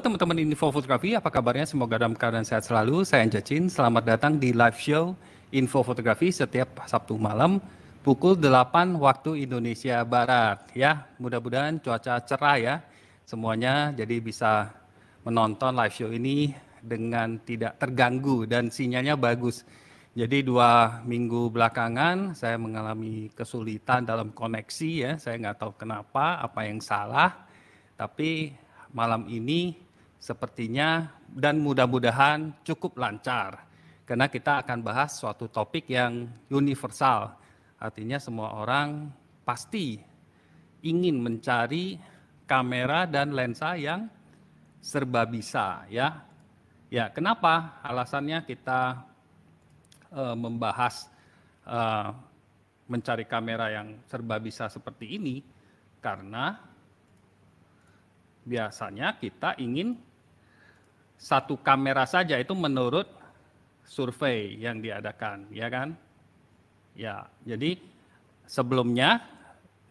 teman-teman Info Fotografi, apa kabarnya? Semoga dalam keadaan sehat selalu. Saya Anjacin, selamat datang di live show Info Fotografi setiap Sabtu malam pukul 8 waktu Indonesia Barat. Ya, mudah-mudahan cuaca cerah ya semuanya, jadi bisa menonton live show ini dengan tidak terganggu dan sinyalnya bagus. Jadi dua minggu belakangan saya mengalami kesulitan dalam koneksi ya, saya nggak tahu kenapa, apa yang salah, tapi malam ini sepertinya dan mudah-mudahan cukup lancar karena kita akan bahas suatu topik yang universal artinya semua orang pasti ingin mencari kamera dan lensa yang serba bisa ya ya kenapa alasannya kita e, membahas e, mencari kamera yang serba bisa seperti ini karena biasanya kita ingin satu kamera saja itu menurut survei yang diadakan, ya kan? Ya, jadi sebelumnya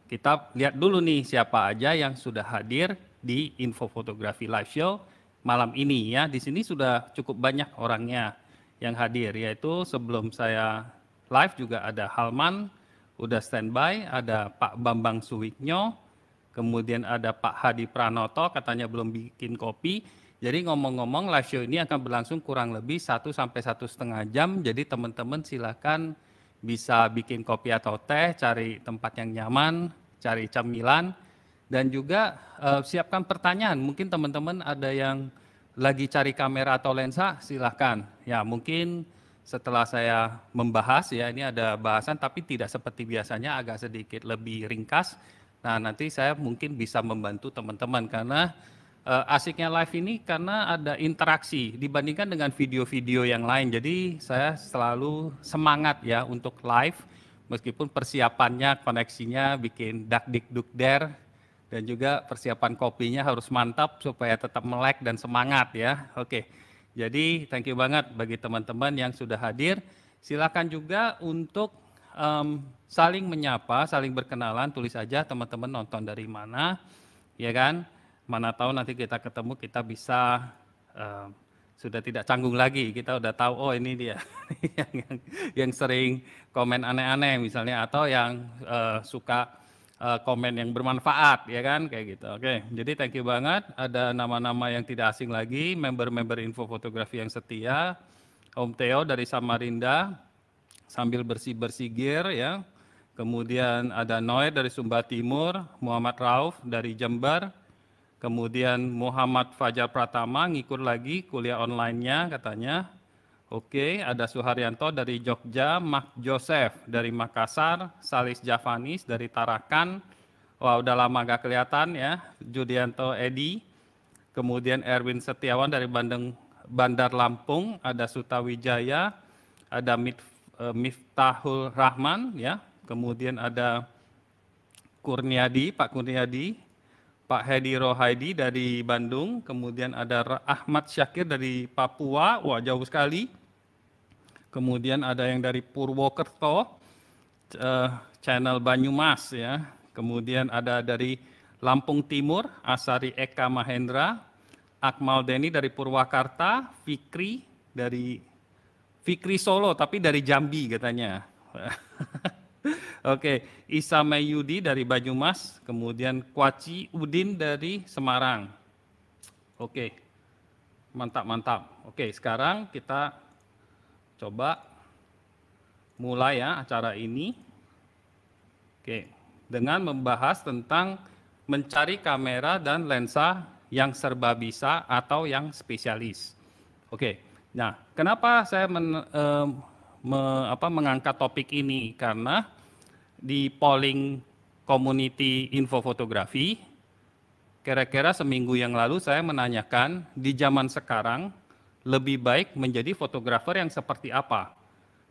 kita lihat dulu nih siapa aja yang sudah hadir di Info Fotografi Live Show malam ini ya. Di sini sudah cukup banyak orangnya yang hadir yaitu sebelum saya live juga ada Halman udah standby, ada Pak Bambang Suwiknyo, kemudian ada Pak Hadi Pranoto katanya belum bikin kopi. Jadi ngomong-ngomong live show ini akan berlangsung kurang lebih 1 sampai satu setengah jam. Jadi teman-teman silahkan bisa bikin kopi atau teh, cari tempat yang nyaman, cari camilan, dan juga uh, siapkan pertanyaan. Mungkin teman-teman ada yang lagi cari kamera atau lensa, silahkan. Ya mungkin setelah saya membahas ya ini ada bahasan tapi tidak seperti biasanya agak sedikit lebih ringkas. Nah nanti saya mungkin bisa membantu teman-teman karena uh, asiknya live ini karena ada interaksi dibandingkan dengan video-video yang lain. Jadi saya selalu semangat ya untuk live meskipun persiapannya, koneksinya bikin dak dik duk der dan juga persiapan kopinya harus mantap supaya tetap melek dan semangat ya. Oke. Jadi thank you banget bagi teman-teman yang sudah hadir. Silakan juga untuk um, saling menyapa, saling berkenalan, tulis aja teman-teman nonton dari mana, ya kan? mana tahu nanti kita ketemu kita bisa uh, sudah tidak canggung lagi kita udah tahu oh ini dia yang, yang yang sering komen aneh-aneh misalnya atau yang uh, suka uh, komen yang bermanfaat ya kan kayak gitu oke okay. jadi thank you banget ada nama-nama yang tidak asing lagi member-member info fotografi yang setia Om Theo dari Samarinda sambil bersih-bersih gear ya kemudian ada Noe dari Sumba Timur Muhammad Rauf dari Jember Kemudian Muhammad Fajar Pratama ngikut lagi kuliah online-nya katanya. Oke, ada Suharyanto dari Jogja, Mak Joseph dari Makassar, Salis Javanis dari Tarakan. Wah, udah lama gak kelihatan ya. Judianto Edi. Kemudian Erwin Setiawan dari Bandeng, Bandar Lampung, ada Sutawijaya, ada eh, Miftahul Rahman ya. Kemudian ada Kurniadi, Pak Kurniadi, Pak Hedi Rohaidi dari Bandung, kemudian ada Ahmad Syakir dari Papua, wah jauh sekali. Kemudian ada yang dari Purwokerto, eh, channel Banyumas ya. Kemudian ada dari Lampung Timur, Asari Eka Mahendra, Akmal Deni dari Purwakarta, Fikri dari Fikri Solo tapi dari Jambi katanya. Oke, Isa Mayudi dari Banyumas, kemudian Kwaci Udin dari Semarang. Oke, mantap mantap. Oke, sekarang kita coba mulai ya acara ini. Oke, dengan membahas tentang mencari kamera dan lensa yang serba bisa atau yang spesialis. Oke, nah kenapa saya men, eh, me, apa, mengangkat topik ini? Karena di polling community info fotografi, kira-kira seminggu yang lalu saya menanyakan di zaman sekarang lebih baik menjadi fotografer yang seperti apa.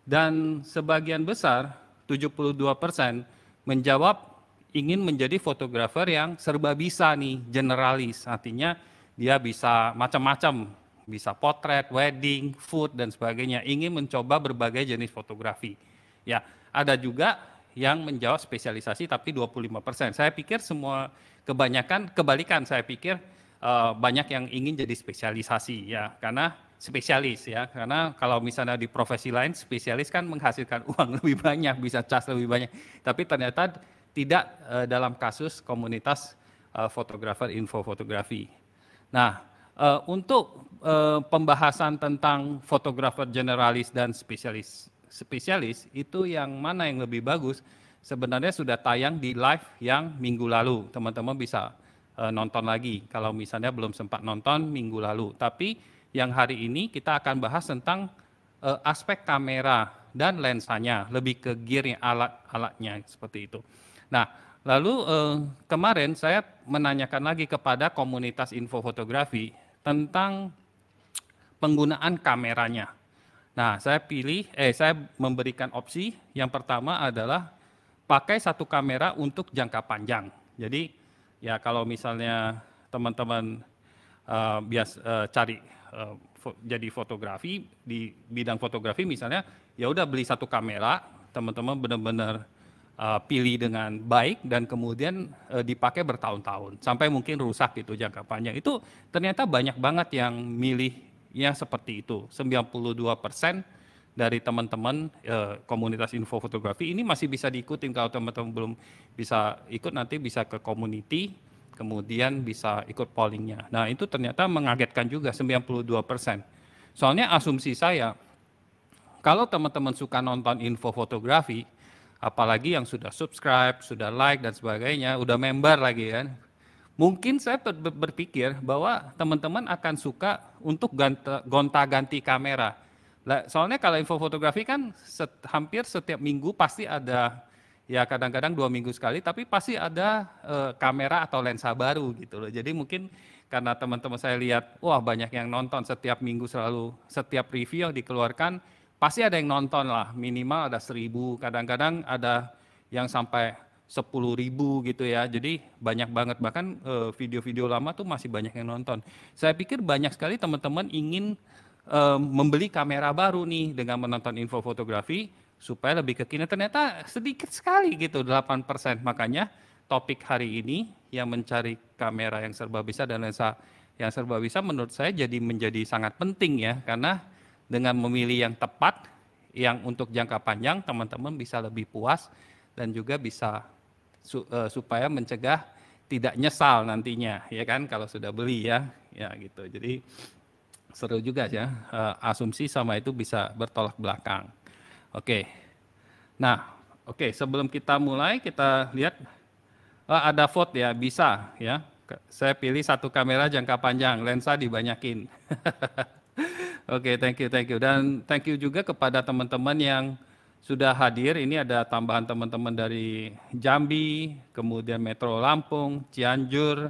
Dan sebagian besar, 72 persen, menjawab ingin menjadi fotografer yang serba bisa nih, generalis. Artinya dia bisa macam-macam, bisa potret, wedding, food, dan sebagainya. Ingin mencoba berbagai jenis fotografi. Ya, ada juga yang menjawab spesialisasi tapi 25%. Saya pikir semua kebanyakan kebalikan saya pikir uh, banyak yang ingin jadi spesialisasi ya karena spesialis ya karena kalau misalnya di profesi lain spesialis kan menghasilkan uang lebih banyak bisa cas lebih banyak tapi ternyata tidak uh, dalam kasus komunitas uh, info fotografi Nah, uh, untuk uh, pembahasan tentang fotografer generalis dan spesialis spesialis itu yang mana yang lebih bagus sebenarnya sudah tayang di live yang minggu lalu. Teman-teman bisa uh, nonton lagi kalau misalnya belum sempat nonton minggu lalu. Tapi yang hari ini kita akan bahas tentang uh, aspek kamera dan lensanya, lebih ke gearnya alat-alatnya seperti itu. Nah, Lalu eh, kemarin saya menanyakan lagi kepada komunitas info fotografi tentang penggunaan kameranya. Nah, saya pilih, eh, saya memberikan opsi yang pertama adalah pakai satu kamera untuk jangka panjang. Jadi, ya kalau misalnya teman-teman uh, bias uh, cari uh, fo jadi fotografi di bidang fotografi misalnya, ya udah beli satu kamera, teman-teman benar-benar uh, pilih dengan baik dan kemudian uh, dipakai bertahun-tahun sampai mungkin rusak gitu jangka panjang. Itu ternyata banyak banget yang milih yang seperti itu. 92% dari teman-teman e, komunitas info fotografi ini masih bisa diikutin kalau teman-teman belum bisa ikut nanti bisa ke community kemudian bisa ikut pollingnya. Nah itu ternyata mengagetkan juga 92%. Soalnya asumsi saya kalau teman-teman suka nonton info fotografi apalagi yang sudah subscribe, sudah like dan sebagainya, udah member lagi kan. Ya, mungkin saya berpikir bahwa teman-teman akan suka untuk gonta-ganti kamera. Soalnya kalau info fotografi kan set, hampir setiap minggu pasti ada ya kadang-kadang dua minggu sekali tapi pasti ada e, kamera atau lensa baru gitu loh. Jadi mungkin karena teman-teman saya lihat wah banyak yang nonton setiap minggu selalu setiap review yang dikeluarkan pasti ada yang nonton lah minimal ada seribu kadang-kadang ada yang sampai sepuluh ribu gitu ya. Jadi banyak banget bahkan eh, video-video uh, lama tuh masih banyak yang nonton. Saya pikir banyak sekali teman-teman ingin eh, membeli kamera baru nih dengan menonton info fotografi supaya lebih kekinian. Ternyata sedikit sekali gitu 8%. Makanya topik hari ini yang mencari kamera yang serba bisa dan lensa yang serba bisa menurut saya jadi menjadi sangat penting ya karena dengan memilih yang tepat yang untuk jangka panjang teman-teman bisa lebih puas dan juga bisa Eh, supaya mencegah tidak nyesal nantinya ya kan kalau sudah beli ya ya gitu jadi seru juga ya eh, asumsi sama itu bisa bertolak belakang oke nah oke sebelum kita mulai kita lihat uh, ada vote ya bisa ya saya pilih satu kamera jangka panjang lensa dibanyakin oke thank you thank you dan thank you juga kepada teman-teman yang sudah hadir. Ini ada tambahan teman-teman dari Jambi, kemudian Metro Lampung, Cianjur,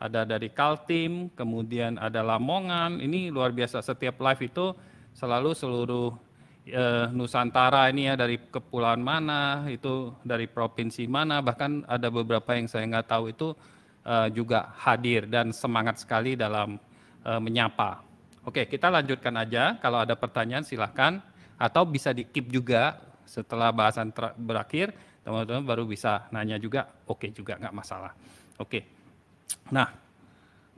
ada dari Kaltim, kemudian ada Lamongan. Ini luar biasa. Setiap live itu selalu seluruh eh, Nusantara ini ya dari kepulauan mana, itu dari provinsi mana, bahkan ada beberapa yang saya nggak tahu itu eh, juga hadir dan semangat sekali dalam eh, menyapa. Oke, kita lanjutkan aja. Kalau ada pertanyaan silahkan atau bisa di keep juga setelah bahasan ter- berakhir teman-teman baru bisa nanya juga oke okay juga nggak masalah oke okay. nah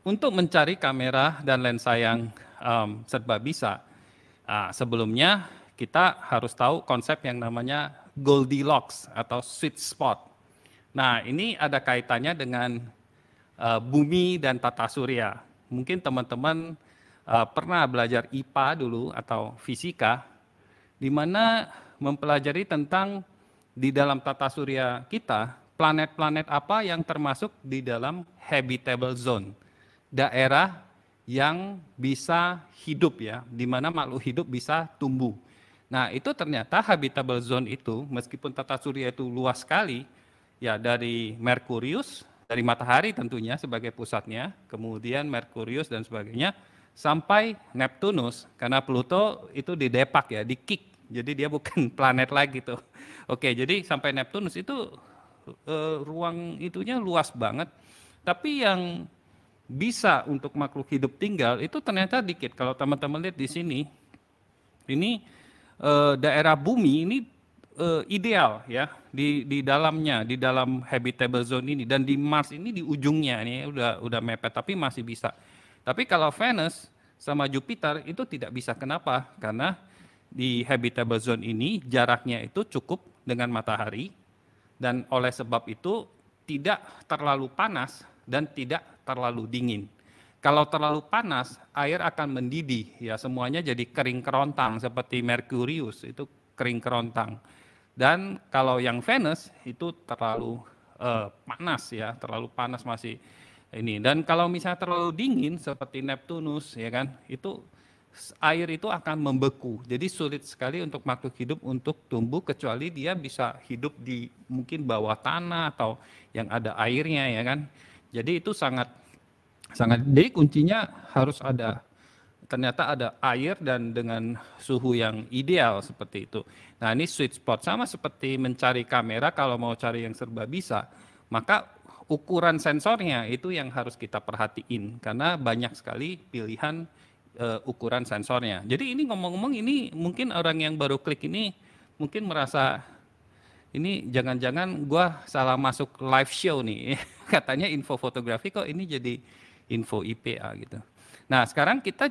untuk mencari kamera dan lensa yang um, serba bisa uh, sebelumnya kita harus tahu konsep yang namanya Goldilocks atau sweet spot nah ini ada kaitannya dengan uh, bumi dan tata surya mungkin teman-teman uh, pernah belajar IPA dulu atau fisika di mana mempelajari tentang di dalam tata surya kita, planet-planet apa yang termasuk di dalam habitable zone, daerah yang bisa hidup ya, di mana makhluk hidup bisa tumbuh. Nah itu ternyata habitable zone itu, meskipun tata surya itu luas sekali, ya dari Merkurius, dari matahari tentunya sebagai pusatnya, kemudian Merkurius dan sebagainya, sampai Neptunus karena Pluto itu didepak ya, di Jadi dia bukan planet lagi tuh. Oke, jadi sampai Neptunus itu uh, ruang itunya luas banget. Tapi yang bisa untuk makhluk hidup tinggal itu ternyata dikit. Kalau teman-teman lihat di sini, ini uh, daerah bumi ini uh, ideal ya di di dalamnya, di dalam habitable zone ini dan di Mars ini di ujungnya ini udah udah mepet tapi masih bisa tapi kalau Venus sama Jupiter itu tidak bisa kenapa? Karena di habitable zone ini jaraknya itu cukup dengan matahari dan oleh sebab itu tidak terlalu panas dan tidak terlalu dingin. Kalau terlalu panas, air akan mendidih ya semuanya jadi kering kerontang seperti Merkurius itu kering kerontang. Dan kalau yang Venus itu terlalu uh, panas ya, terlalu panas masih ini dan kalau misalnya terlalu dingin seperti Neptunus ya kan itu air itu akan membeku jadi sulit sekali untuk makhluk hidup untuk tumbuh kecuali dia bisa hidup di mungkin bawah tanah atau yang ada airnya ya kan jadi itu sangat sangat jadi kuncinya harus ada ternyata ada air dan dengan suhu yang ideal seperti itu nah ini sweet spot sama seperti mencari kamera kalau mau cari yang serba bisa maka ukuran sensornya itu yang harus kita perhatiin karena banyak sekali pilihan uh, ukuran sensornya. Jadi ini ngomong-ngomong ini mungkin orang yang baru klik ini mungkin merasa ini jangan-jangan gua salah masuk live show nih. Katanya info fotografi kok ini jadi info IPA gitu. Nah, sekarang kita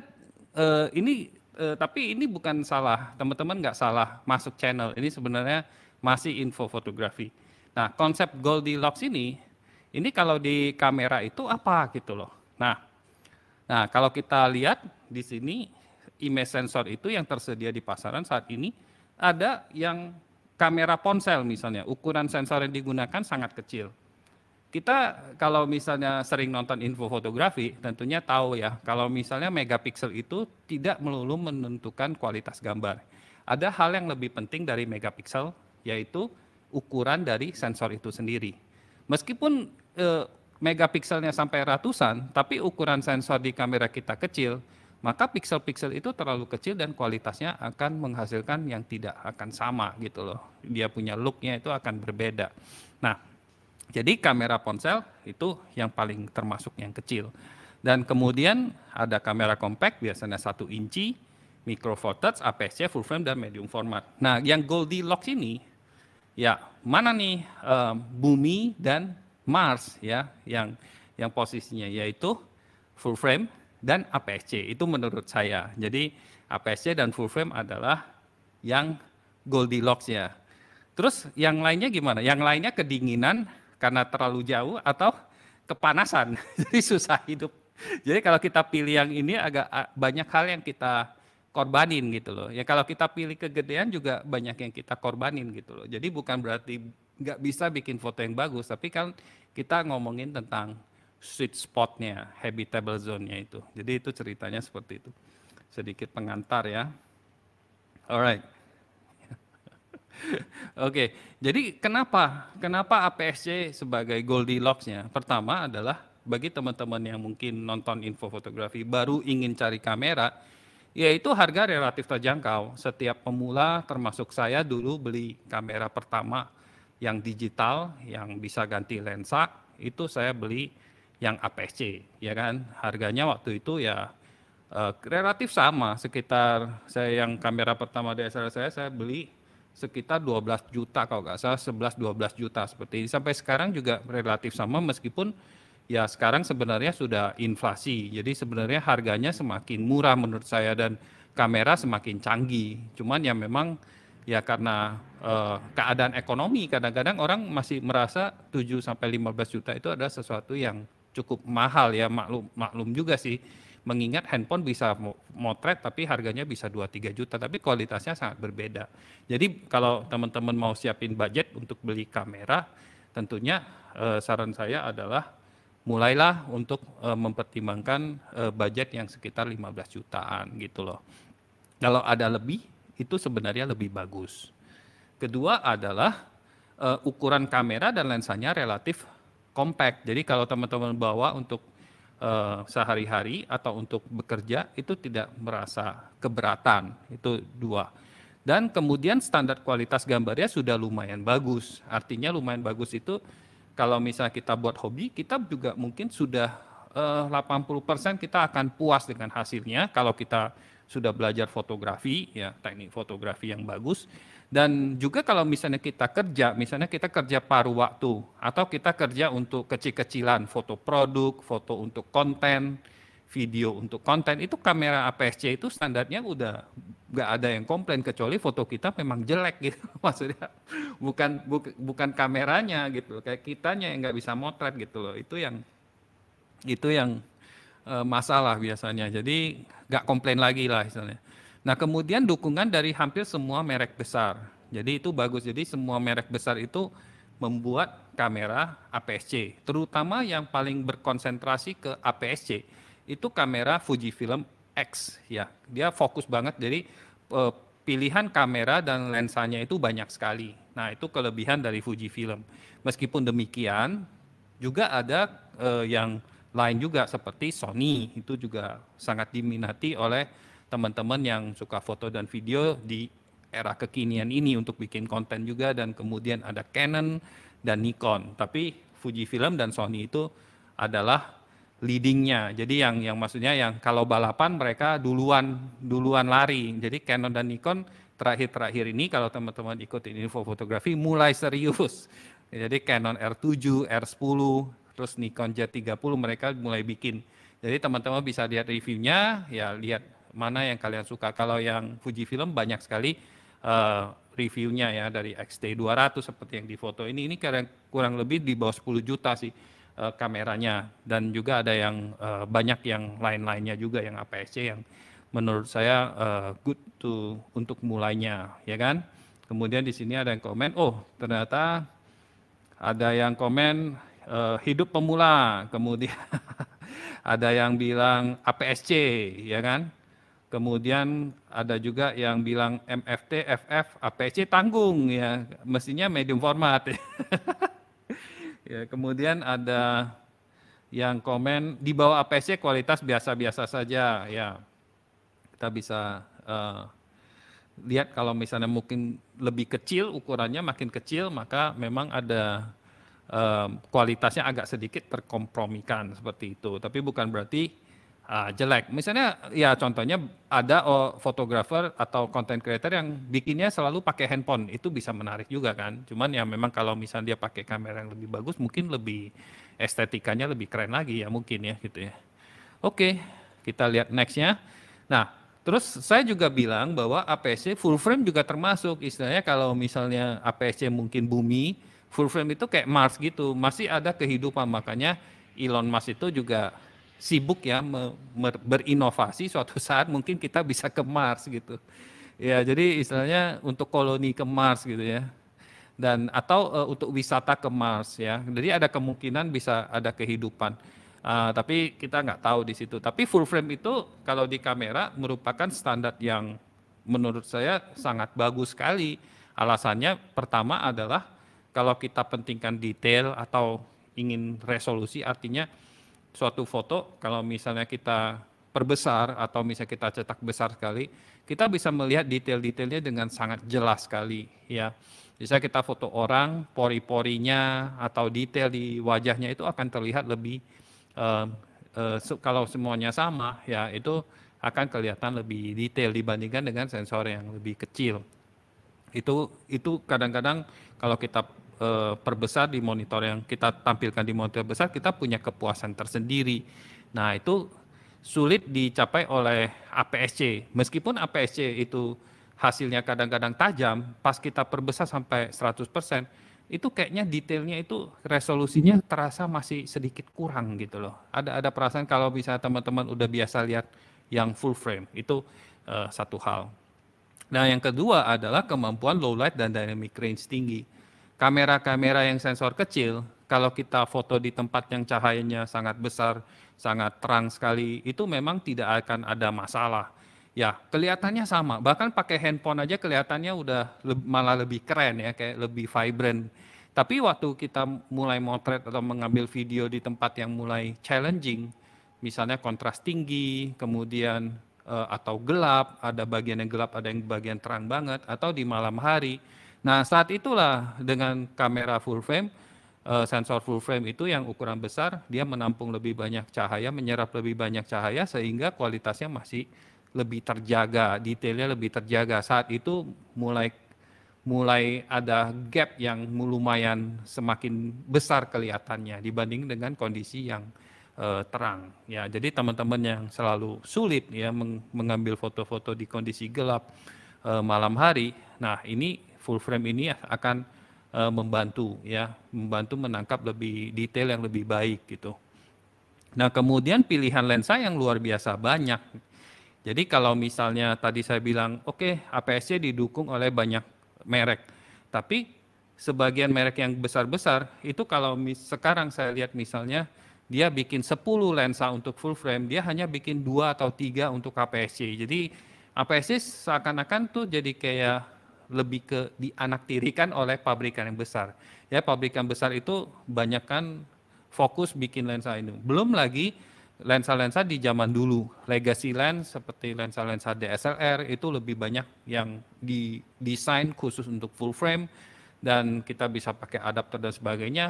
uh, ini uh, tapi ini bukan salah. Teman-teman nggak salah masuk channel. Ini sebenarnya masih info fotografi. Nah, konsep Goldilocks ini ini kalau di kamera itu apa gitu loh. Nah, nah kalau kita lihat di sini image sensor itu yang tersedia di pasaran saat ini ada yang kamera ponsel misalnya, ukuran sensor yang digunakan sangat kecil. Kita kalau misalnya sering nonton info fotografi, tentunya tahu ya, kalau misalnya megapiksel itu tidak melulu menentukan kualitas gambar. Ada hal yang lebih penting dari megapiksel, yaitu ukuran dari sensor itu sendiri. Meskipun eh, megapikselnya sampai ratusan, tapi ukuran sensor di kamera kita kecil, maka pixel-pixel itu terlalu kecil dan kualitasnya akan menghasilkan yang tidak akan sama gitu loh. Dia punya looknya itu akan berbeda. Nah, jadi kamera ponsel itu yang paling termasuk yang kecil. Dan kemudian ada kamera compact biasanya satu inci, micro four touch, APS-C, full frame dan medium format. Nah, yang Goldilocks ini ya mana nih um, bumi dan Mars ya yang yang posisinya yaitu full frame dan APS-C. Itu menurut saya. Jadi APS-C dan full frame adalah yang Goldilocks ya. Terus yang lainnya gimana? Yang lainnya kedinginan karena terlalu jauh atau kepanasan. Jadi susah hidup. Jadi kalau kita pilih yang ini agak banyak hal yang kita korbanin gitu loh. Ya kalau kita pilih kegedean juga banyak yang kita korbanin gitu loh. Jadi bukan berarti nggak bisa bikin foto yang bagus, tapi kan kita ngomongin tentang sweet spotnya, habitable zone-nya itu. Jadi itu ceritanya seperti itu. Sedikit pengantar ya. Alright. Oke, okay. jadi kenapa kenapa APSC sebagai Goldilocks-nya? Pertama adalah bagi teman-teman yang mungkin nonton info fotografi baru ingin cari kamera, yaitu harga relatif terjangkau. Setiap pemula termasuk saya dulu beli kamera pertama yang digital yang bisa ganti lensa itu saya beli yang APS-C ya kan harganya waktu itu ya uh, relatif sama sekitar saya yang kamera pertama DSLR saya saya beli sekitar 12 juta kalau nggak salah 11 12 juta seperti ini sampai sekarang juga relatif sama meskipun ya sekarang sebenarnya sudah inflasi jadi sebenarnya harganya semakin murah menurut saya dan kamera semakin canggih cuman ya memang ya karena uh, keadaan ekonomi kadang-kadang orang masih merasa 7 sampai 15 juta itu adalah sesuatu yang cukup mahal ya maklum maklum juga sih mengingat handphone bisa motret tapi harganya bisa 2-3 juta tapi kualitasnya sangat berbeda. Jadi kalau teman-teman mau siapin budget untuk beli kamera tentunya eh, saran saya adalah mulailah untuk eh, mempertimbangkan eh, budget yang sekitar 15 jutaan gitu loh. Kalau ada lebih itu sebenarnya lebih bagus. Kedua adalah uh, ukuran kamera dan lensanya relatif compact. Jadi kalau teman-teman bawa untuk uh, sehari-hari atau untuk bekerja itu tidak merasa keberatan. Itu dua. Dan kemudian standar kualitas gambarnya sudah lumayan bagus. Artinya lumayan bagus itu kalau misalnya kita buat hobi, kita juga mungkin sudah 80% eh, kita akan puas dengan hasilnya kalau kita sudah belajar fotografi ya teknik fotografi yang bagus dan juga kalau misalnya kita kerja misalnya kita kerja paruh waktu atau kita kerja untuk kecil-kecilan foto produk foto untuk konten video untuk konten itu kamera APS-C itu standarnya udah nggak ada yang komplain kecuali foto kita memang jelek gitu maksudnya bukan bu, bukan kameranya gitu kayak kitanya yang nggak bisa motret gitu loh itu yang itu yang Eh, masalah biasanya. Jadi nggak komplain lagi lah misalnya. Nah kemudian dukungan dari hampir semua merek besar. Jadi itu bagus. Jadi semua merek besar itu membuat kamera APS-C, terutama yang paling berkonsentrasi ke APS-C itu kamera Fujifilm X ya. Dia fokus banget jadi eh, pilihan kamera dan lensanya itu banyak sekali. Nah, itu kelebihan dari Fujifilm. Meskipun demikian, juga ada eh, yang lain juga seperti Sony itu juga sangat diminati oleh teman-teman yang suka foto dan video di era kekinian ini untuk bikin konten juga dan kemudian ada Canon dan Nikon. Tapi Fujifilm dan Sony itu adalah leadingnya. Jadi yang yang maksudnya yang kalau balapan mereka duluan duluan lari. Jadi Canon dan Nikon terakhir-terakhir ini kalau teman-teman ikutin info fotografi mulai serius. Jadi Canon R7, R10, terus Nikon Z30 mereka mulai bikin. Jadi teman-teman bisa lihat reviewnya, ya lihat mana yang kalian suka. Kalau yang Fuji Film banyak sekali uh, reviewnya ya dari XT200 seperti yang di foto ini. Ini kurang, kurang lebih di bawah 10 juta sih uh, kameranya. Dan juga ada yang uh, banyak yang lain-lainnya juga yang APS-C yang menurut saya uh, good to untuk mulainya ya kan. Kemudian di sini ada yang komen, oh ternyata ada yang komen uh, hidup pemula, kemudian ada yang bilang APSC, ya kan? Kemudian ada juga yang bilang MFT, FF, APC tanggung ya, mestinya medium format. ya, kemudian ada yang komen di bawah APC kualitas biasa-biasa saja ya. Kita bisa uh, lihat kalau misalnya mungkin lebih kecil ukurannya makin kecil maka memang ada um, kualitasnya agak sedikit terkompromikan seperti itu. Tapi bukan berarti uh, jelek. Misalnya ya contohnya ada oh, fotografer oh, atau content creator yang bikinnya selalu pakai handphone, itu bisa menarik juga kan. Cuman ya memang kalau misalnya dia pakai kamera yang lebih bagus, mungkin lebih estetikanya lebih keren lagi ya mungkin ya gitu ya. Oke, kita lihat nextnya. Nah, Terus saya juga bilang bahwa APS-C full frame juga termasuk istilahnya kalau misalnya APS-C mungkin bumi full frame itu kayak Mars gitu, masih ada kehidupan. Makanya Elon Musk itu juga sibuk ya berinovasi suatu saat mungkin kita bisa ke Mars gitu. Ya, jadi istilahnya untuk koloni ke Mars gitu ya. Dan atau uh, untuk wisata ke Mars ya. Jadi ada kemungkinan bisa ada kehidupan. Uh, tapi kita nggak tahu di situ. Tapi full frame itu kalau di kamera merupakan standar yang menurut saya sangat bagus sekali. Alasannya pertama adalah kalau kita pentingkan detail atau ingin resolusi artinya suatu foto kalau misalnya kita perbesar atau misalnya kita cetak besar sekali kita bisa melihat detail-detailnya dengan sangat jelas sekali ya bisa kita foto orang pori-porinya atau detail di wajahnya itu akan terlihat lebih uh, uh, kalau semuanya sama ya itu akan kelihatan lebih detail dibandingkan dengan sensor yang lebih kecil itu itu kadang-kadang kalau kita Eh, perbesar di monitor yang kita tampilkan di monitor besar, kita punya kepuasan tersendiri. Nah, itu sulit dicapai oleh APS-C Meskipun APS-C itu hasilnya kadang-kadang tajam, pas kita perbesar sampai 100%, itu kayaknya detailnya itu resolusinya terasa masih sedikit kurang gitu loh. Ada ada perasaan kalau bisa teman-teman udah biasa lihat yang full frame itu uh, satu hal. Nah yang kedua adalah kemampuan low light dan dynamic range tinggi kamera-kamera yang sensor kecil, kalau kita foto di tempat yang cahayanya sangat besar, sangat terang sekali, itu memang tidak akan ada masalah. Ya, kelihatannya sama. Bahkan pakai handphone aja kelihatannya udah le malah lebih keren ya, kayak lebih vibrant. Tapi waktu kita mulai motret atau mengambil video di tempat yang mulai challenging, misalnya kontras tinggi, kemudian eh, atau gelap, ada bagian yang gelap, ada yang bagian terang banget, atau di malam hari, Nah, saat itulah dengan kamera full frame, eh, sensor full frame itu yang ukuran besar, dia menampung lebih banyak cahaya, menyerap lebih banyak cahaya sehingga kualitasnya masih lebih terjaga, detailnya lebih terjaga. Saat itu mulai mulai ada gap yang lumayan semakin besar kelihatannya dibanding dengan kondisi yang uh, terang ya jadi teman-teman yang selalu sulit ya mengambil foto-foto di kondisi gelap uh, malam hari nah ini full frame ini ya akan uh, membantu ya, membantu menangkap lebih detail yang lebih baik gitu. Nah, kemudian pilihan lensa yang luar biasa banyak. Jadi kalau misalnya tadi saya bilang, oke, okay, APS-C didukung oleh banyak merek. Tapi sebagian merek yang besar-besar itu kalau mis sekarang saya lihat misalnya dia bikin 10 lensa untuk full frame, dia hanya bikin dua atau tiga untuk APS-C. Jadi APS-C seakan-akan tuh jadi kayak lebih ke dianaktirikan oleh pabrikan yang besar. Ya, pabrikan besar itu banyak kan fokus bikin lensa ini. Belum lagi lensa-lensa di zaman dulu, legacy lens seperti lensa-lensa DSLR itu lebih banyak yang didesain khusus untuk full frame dan kita bisa pakai adapter dan sebagainya.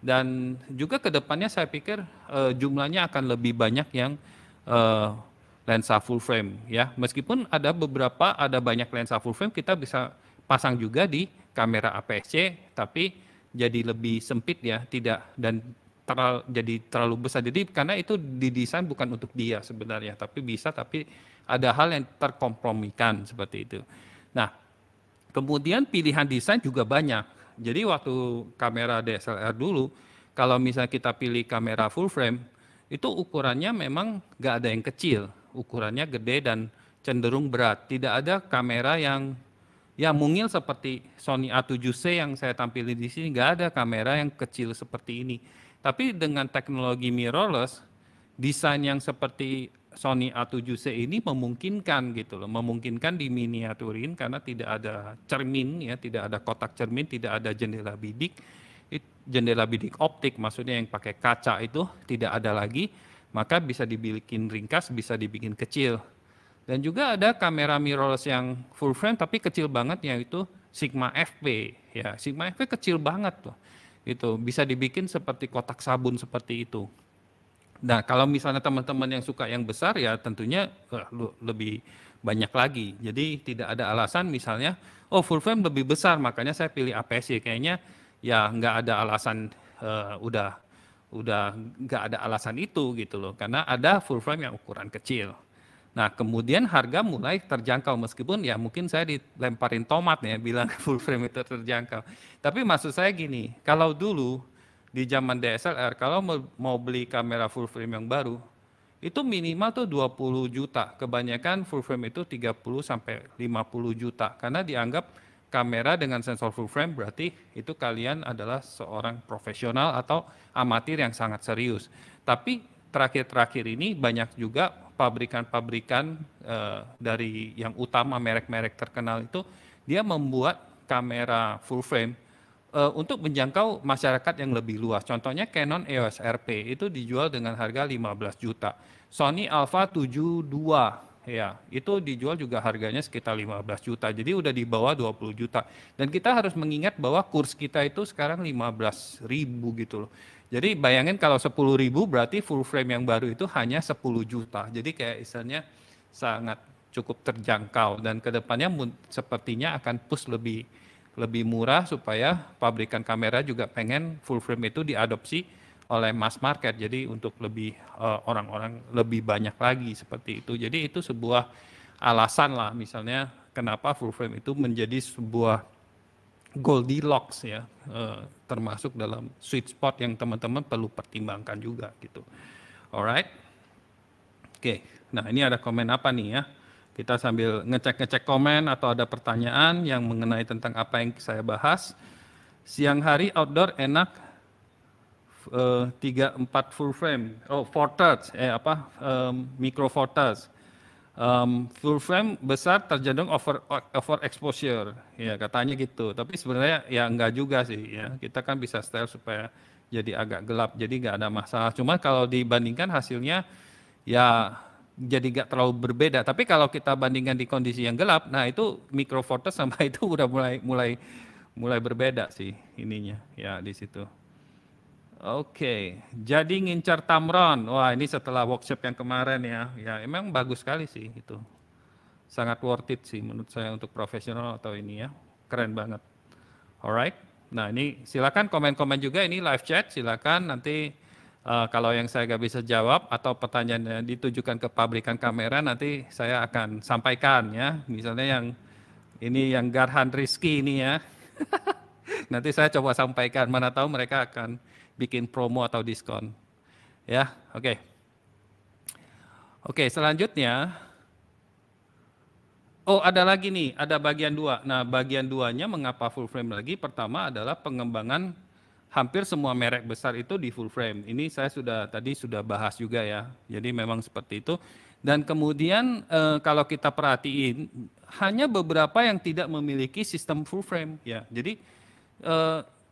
Dan juga ke depannya saya pikir uh, jumlahnya akan lebih banyak yang uh, lensa full frame ya. Meskipun ada beberapa ada banyak lensa full frame kita bisa pasang juga di kamera APS-C tapi jadi lebih sempit ya, tidak dan terlalu jadi terlalu besar. Jadi karena itu didesain bukan untuk dia sebenarnya, tapi bisa tapi ada hal yang terkompromikan seperti itu. Nah, kemudian pilihan desain juga banyak. Jadi waktu kamera DSLR dulu, kalau misalnya kita pilih kamera full frame, itu ukurannya memang nggak ada yang kecil ukurannya gede dan cenderung berat. Tidak ada kamera yang ya mungil seperti Sony A7C yang saya tampilin di sini, nggak ada kamera yang kecil seperti ini. Tapi dengan teknologi mirrorless, desain yang seperti Sony A7C ini memungkinkan gitu loh, memungkinkan diminiaturin karena tidak ada cermin ya, tidak ada kotak cermin, tidak ada jendela bidik, jendela bidik optik maksudnya yang pakai kaca itu tidak ada lagi maka bisa dibikin ringkas, bisa dibikin kecil. Dan juga ada kamera mirrorless yang full frame tapi kecil banget yaitu Sigma FP. Ya, Sigma FP kecil banget tuh, Itu bisa dibikin seperti kotak sabun seperti itu. Nah, kalau misalnya teman-teman yang suka yang besar ya tentunya uh, lebih banyak lagi. Jadi tidak ada alasan misalnya, oh full frame lebih besar makanya saya pilih APS-C. Kayaknya ya nggak ada alasan eh, udah udah nggak ada alasan itu gitu loh karena ada full frame yang ukuran kecil nah kemudian harga mulai terjangkau meskipun ya mungkin saya dilemparin tomat ya bilang full frame itu terjangkau tapi maksud saya gini kalau dulu di zaman DSLR kalau mau beli kamera full frame yang baru itu minimal tuh 20 juta kebanyakan full frame itu 30 sampai 50 juta karena dianggap kamera dengan sensor full frame berarti itu kalian adalah seorang profesional atau amatir yang sangat serius. Tapi terakhir-terakhir ini banyak juga pabrikan-pabrikan uh, dari yang utama merek-merek terkenal itu dia membuat kamera full frame uh, untuk menjangkau masyarakat yang lebih luas. Contohnya Canon EOS RP itu dijual dengan harga 15 juta. Sony Alpha 72 ya itu dijual juga harganya sekitar 15 juta jadi udah di bawah 20 juta dan kita harus mengingat bahwa kurs kita itu sekarang 15 ribu gitu loh jadi bayangin kalau 10 ribu berarti full frame yang baru itu hanya 10 juta jadi kayak istilahnya sangat cukup terjangkau dan kedepannya sepertinya akan push lebih lebih murah supaya pabrikan kamera juga pengen full frame itu diadopsi oleh mass market jadi untuk lebih eh, orang-orang uh, lebih banyak lagi seperti itu jadi itu sebuah alasan lah misalnya kenapa full frame itu menjadi sebuah Goldilocks ya uh, termasuk dalam sweet spot yang teman-teman perlu pertimbangkan juga gitu alright oke okay. nah ini ada komen apa nih ya kita sambil ngecek-ngecek komen atau ada pertanyaan yang mengenai tentang apa yang saya bahas siang hari outdoor enak Eh, tiga empat full frame, oh four thirds, eh apa um, micro four thirds. Um, full frame besar terjadi over over exposure, ya katanya gitu. Tapi sebenarnya ya enggak juga sih, ya kita kan bisa setel supaya jadi agak gelap, jadi enggak ada masalah. Cuma kalau dibandingkan hasilnya ya jadi enggak terlalu berbeda. Tapi kalau kita bandingkan di kondisi yang gelap, nah itu micro four thirds sama itu udah mulai mulai mulai berbeda sih ininya ya di situ. Oke, jadi ngincar Tamron. Wah, ini setelah workshop yang kemarin ya. Ya, emang bagus sekali sih itu. Sangat worth it sih menurut saya untuk profesional atau ini ya. Keren banget. Alright. Nah, ini silakan komen-komen juga ini live chat, silakan nanti uh, kalau yang saya gak bisa jawab atau pertanyaannya ditujukan ke pabrikan kamera nanti saya akan sampaikan ya. Misalnya yang ini yang Garhan Rizky ini ya. nanti saya coba sampaikan mana tahu mereka akan bikin promo atau diskon. Ya, oke. Okay. Oke, okay, selanjutnya Oh, ada lagi nih, ada bagian dua. Nah, bagian duanya mengapa full frame lagi? Pertama adalah pengembangan hampir semua merek besar itu di full frame. Ini saya sudah tadi sudah bahas juga ya. Jadi memang seperti itu. Dan kemudian e, kalau kita perhatiin, hanya beberapa yang tidak memiliki sistem full frame ya. Jadi e,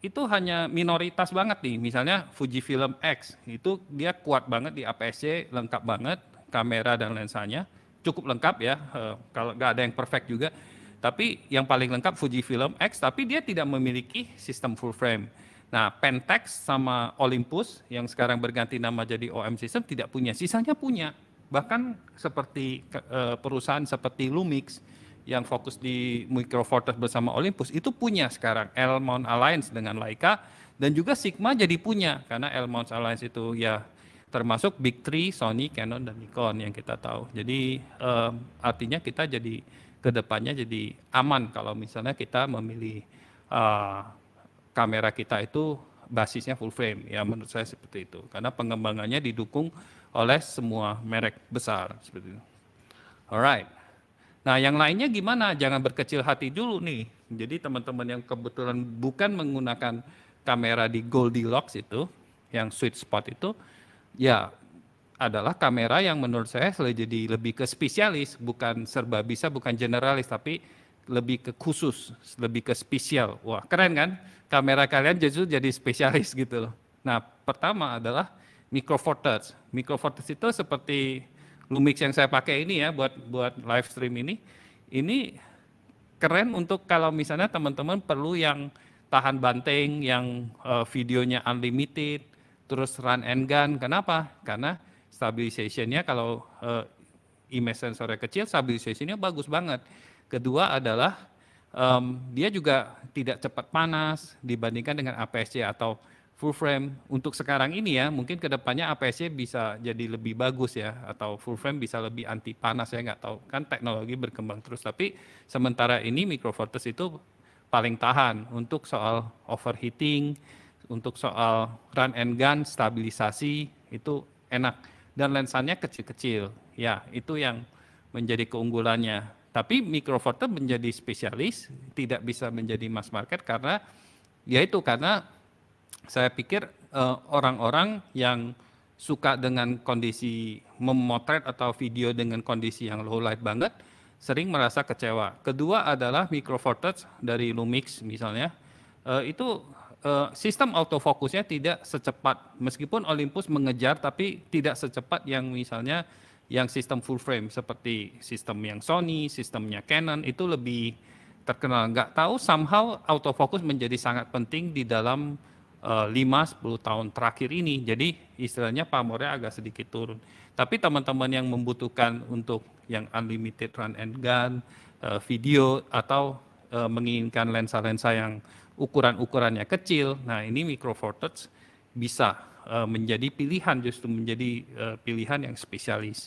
itu hanya minoritas banget nih. Misalnya Fujifilm X itu dia kuat banget di APS-C, lengkap banget kamera dan lensanya, cukup lengkap ya. Eh, kalau nggak ada yang perfect juga, tapi yang paling lengkap Fujifilm X, tapi dia tidak memiliki sistem full frame. Nah, Pentax sama Olympus yang sekarang berganti nama jadi OM System tidak punya, sisanya punya. Bahkan seperti eh, perusahaan seperti Lumix yang fokus di Micro Fortress bersama Olympus itu punya sekarang Elmont Alliance dengan Leica dan juga Sigma jadi punya karena Elmont Alliance itu ya termasuk Big Three, Sony, Canon dan Nikon yang kita tahu. Jadi um, artinya kita jadi kedepannya jadi aman kalau misalnya kita memilih uh, kamera kita itu basisnya full frame ya menurut saya seperti itu karena pengembangannya didukung oleh semua merek besar seperti itu. Alright. Nah, yang lainnya gimana? Jangan berkecil hati dulu nih. Jadi teman-teman yang kebetulan bukan menggunakan kamera di Goldilocks itu, yang sweet spot itu, ya adalah kamera yang menurut saya jadi lebih ke spesialis, bukan serba bisa, bukan generalis, tapi lebih ke khusus, lebih ke spesial. Wah, keren kan? Kamera kalian justru jadi spesialis gitu loh. Nah, pertama adalah micro four thirds. Micro four thirds itu seperti Lumix yang saya pakai ini ya buat buat live stream ini ini keren untuk kalau misalnya teman-teman perlu yang tahan banting, yang uh, videonya unlimited, terus run and gun. Kenapa? Karena stabilization-nya kalau uh, image sensornya kecil, stabilization-nya bagus banget. Kedua adalah um, dia juga tidak cepat panas dibandingkan dengan APS-C atau full frame untuk sekarang ini ya mungkin kedepannya aps bisa jadi lebih bagus ya atau full frame bisa lebih anti panas ya nggak tahu kan teknologi berkembang terus tapi sementara ini Micro Four itu paling tahan untuk soal overheating untuk soal run and gun stabilisasi itu enak dan lensanya kecil-kecil ya itu yang menjadi keunggulannya tapi Micro Four menjadi spesialis tidak bisa menjadi mass market karena ya itu karena saya pikir eh, orang-orang uh, yang suka dengan kondisi memotret atau video dengan kondisi yang low light banget sering merasa kecewa. Kedua adalah micro four touch dari Lumix misalnya. Uh, itu uh, sistem autofocusnya tidak secepat meskipun Olympus mengejar tapi tidak secepat yang misalnya yang sistem full frame seperti sistem yang Sony, sistemnya Canon itu lebih terkenal. Nggak tahu somehow autofocus menjadi sangat penting di dalam 5-10 eh, tahun terakhir ini. Jadi istilahnya pamornya agak sedikit turun. Tapi teman-teman yang membutuhkan untuk yang unlimited run and gun, eh, video atau eh, menginginkan lensa-lensa yang ukuran-ukurannya kecil, nah ini micro four thirds bisa menjadi pilihan justru menjadi pilihan yang spesialis.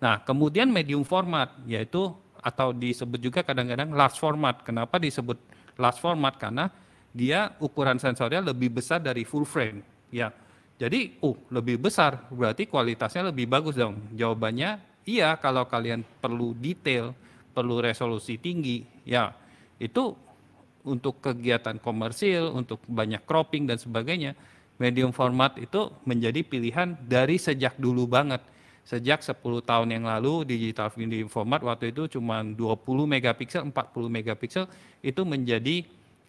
Nah, kemudian medium format yaitu atau disebut juga kadang-kadang large format. Kenapa disebut large format? Karena dia ukuran sensornya lebih besar dari full frame ya jadi uh lebih besar berarti kualitasnya lebih bagus dong jawabannya iya kalau kalian perlu detail perlu resolusi tinggi ya itu untuk kegiatan komersil untuk banyak cropping dan sebagainya medium format itu menjadi pilihan dari sejak dulu banget sejak 10 tahun yang lalu digital medium format waktu itu cuma 20 megapiksel, 40 megapiksel itu menjadi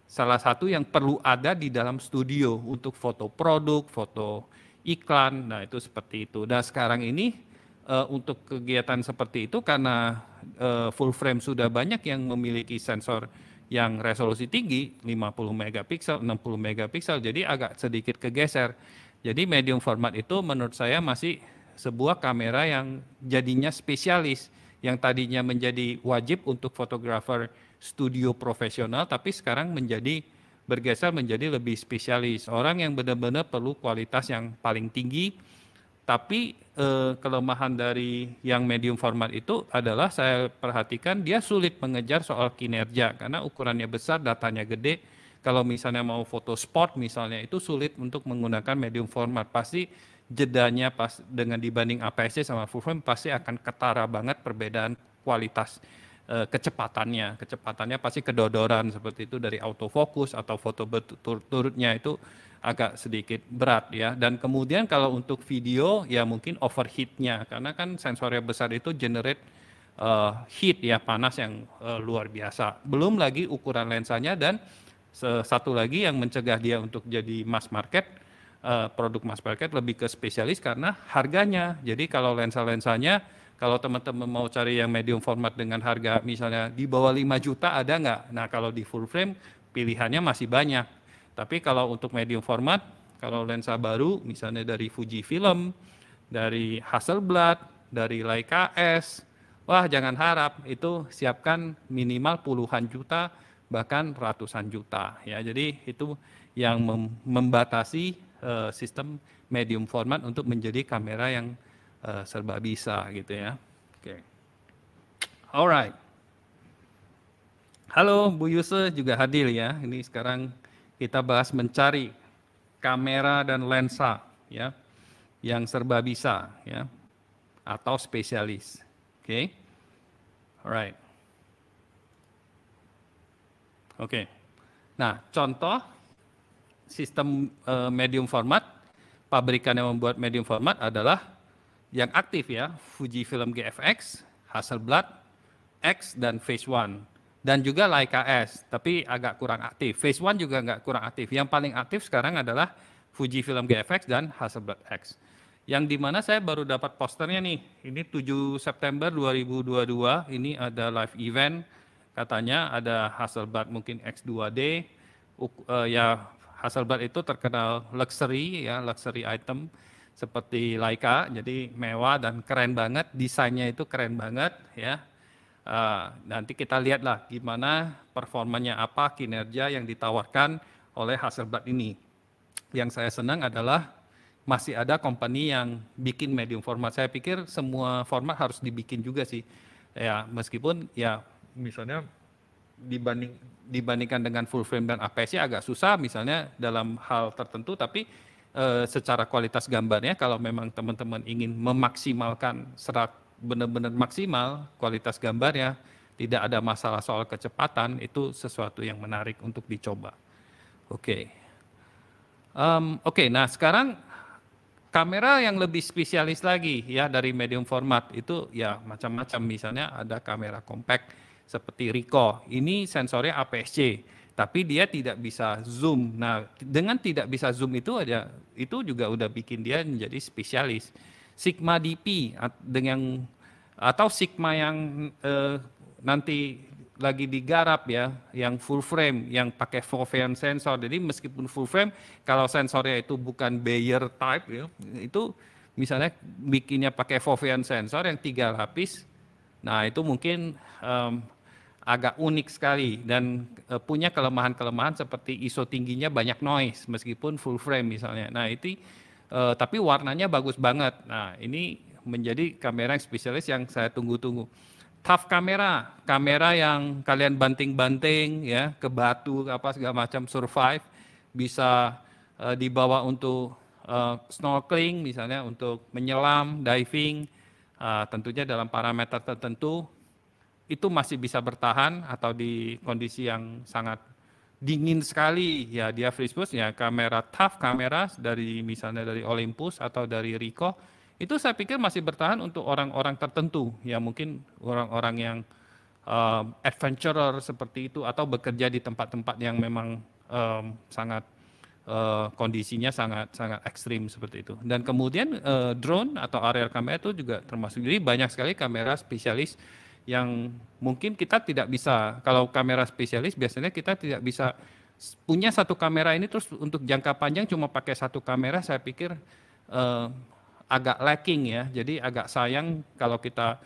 salah satu yang perlu ada di dalam studio untuk foto produk, foto iklan, nah itu seperti itu. Nah sekarang ini uh, untuk kegiatan seperti itu karena uh, full frame sudah banyak yang memiliki sensor yang resolusi tinggi 50 megapiksel, 60 megapiksel, jadi agak sedikit kegeser. Jadi medium format itu menurut saya masih sebuah kamera yang jadinya spesialis yang tadinya menjadi wajib untuk fotografer studio profesional tapi sekarang menjadi bergeser menjadi lebih spesialis. Orang yang benar-benar perlu kualitas yang paling tinggi tapi eh, kelemahan dari yang medium format itu adalah saya perhatikan dia sulit mengejar soal kinerja karena ukurannya besar, datanya gede. Kalau misalnya mau foto sport misalnya itu sulit untuk menggunakan medium format. Pasti jedanya pas dengan dibanding APS-C sama full frame pasti akan ketara banget perbedaan kualitas. Eh, kecepatannya. Kecepatannya pasti kedodoran seperti itu dari autofokus atau foto berturut-turutnya itu agak sedikit berat ya. Dan kemudian kalau untuk video ya mungkin overheatnya karena kan sensornya besar itu generate uh, heat ya panas yang uh, luar biasa. Belum lagi ukuran lensanya dan satu lagi yang mencegah dia untuk jadi mass market uh, produk mass market lebih ke spesialis karena harganya. Jadi kalau lensa-lensanya kalau teman-teman mau cari yang medium format dengan harga misalnya di bawah 5 juta ada nggak? Nah kalau di full frame pilihannya masih banyak. Tapi kalau untuk medium format, kalau lensa baru misalnya dari Fuji Film, dari Hasselblad, dari Leica S, wah jangan harap itu siapkan minimal puluhan juta bahkan ratusan juta ya. Jadi itu yang membatasi eh, sistem medium format untuk menjadi kamera yang uh, serba bisa gitu ya. Oke. Okay. Alright. Halo Bu Yuse juga hadir ya. Ini sekarang kita bahas mencari kamera dan lensa ya yang serba bisa ya atau spesialis. Oke. Okay? Alright. Oke. Okay. Nah, contoh sistem uh, medium format pabrikan yang membuat medium format adalah yang aktif ya, Fuji Film GFX, Hasselblad, X dan Phase One dan juga Leica S, tapi agak kurang aktif. Phase One juga nggak kurang aktif. Yang paling aktif sekarang adalah Fuji Film GFX dan Hasselblad X. Yang dimana saya baru dapat posternya nih, ini 7 September 2022, ini ada live event, katanya ada Hasselblad mungkin X2D, uh, eh, ya Hasselblad itu terkenal luxury ya, luxury item seperti Laika jadi mewah dan keren banget, desainnya itu keren banget ya. Uh, nanti kita lihatlah gimana performanya apa, kinerja yang ditawarkan oleh Hasselblad ini. Yang saya senang adalah masih ada company yang bikin medium format. Saya pikir semua format harus dibikin juga sih. Ya, meskipun ya misalnya dibanding dibandingkan dengan full frame dan APS-nya agak susah misalnya dalam hal tertentu tapi uh, secara kualitas gambarnya kalau memang teman-teman ingin memaksimalkan serat benar-benar maksimal kualitas gambarnya tidak ada masalah soal kecepatan itu sesuatu yang menarik untuk dicoba oke okay. um, oke okay, nah sekarang kamera yang lebih spesialis lagi ya dari medium format itu ya macam-macam misalnya ada kamera compact seperti Ricoh ini sensornya APS-C tapi dia tidak bisa zoom. Nah, dengan tidak bisa zoom itu ada itu juga udah bikin dia menjadi spesialis. Sigma DP dengan atau Sigma yang eh, nanti lagi digarap ya, yang full frame, yang pakai frame sensor. Jadi meskipun full frame, kalau sensornya itu bukan Bayer type ya, itu misalnya bikinnya pakai frame sensor yang tiga lapis, nah itu mungkin um, agak unik sekali dan uh, punya kelemahan-kelemahan seperti ISO tingginya banyak noise meskipun full frame misalnya. Nah, itu uh, tapi warnanya bagus banget. Nah, ini menjadi kamera yang spesialis yang saya tunggu-tunggu. Tough kamera, kamera yang kalian banting-banting ya ke batu apa segala macam survive bisa uh, dibawa untuk uh, snorkeling misalnya untuk menyelam, diving Uh, tentunya dalam parameter tertentu itu masih bisa bertahan atau di kondisi yang sangat dingin sekali ya dia Frisbus ya kamera TAF kamera dari misalnya dari Olympus atau dari Ricoh itu saya pikir masih bertahan untuk orang-orang tertentu ya mungkin orang-orang yang uh, adventurer seperti itu atau bekerja di tempat-tempat yang memang um, sangat uh, kondisinya sangat sangat ekstrim seperti itu dan kemudian uh, drone atau aerial kamera itu juga termasuk jadi banyak sekali kamera spesialis yang mungkin kita tidak bisa kalau kamera spesialis biasanya kita tidak bisa punya satu kamera ini terus untuk jangka panjang cuma pakai satu kamera saya pikir eh, agak lacking ya jadi agak sayang kalau kita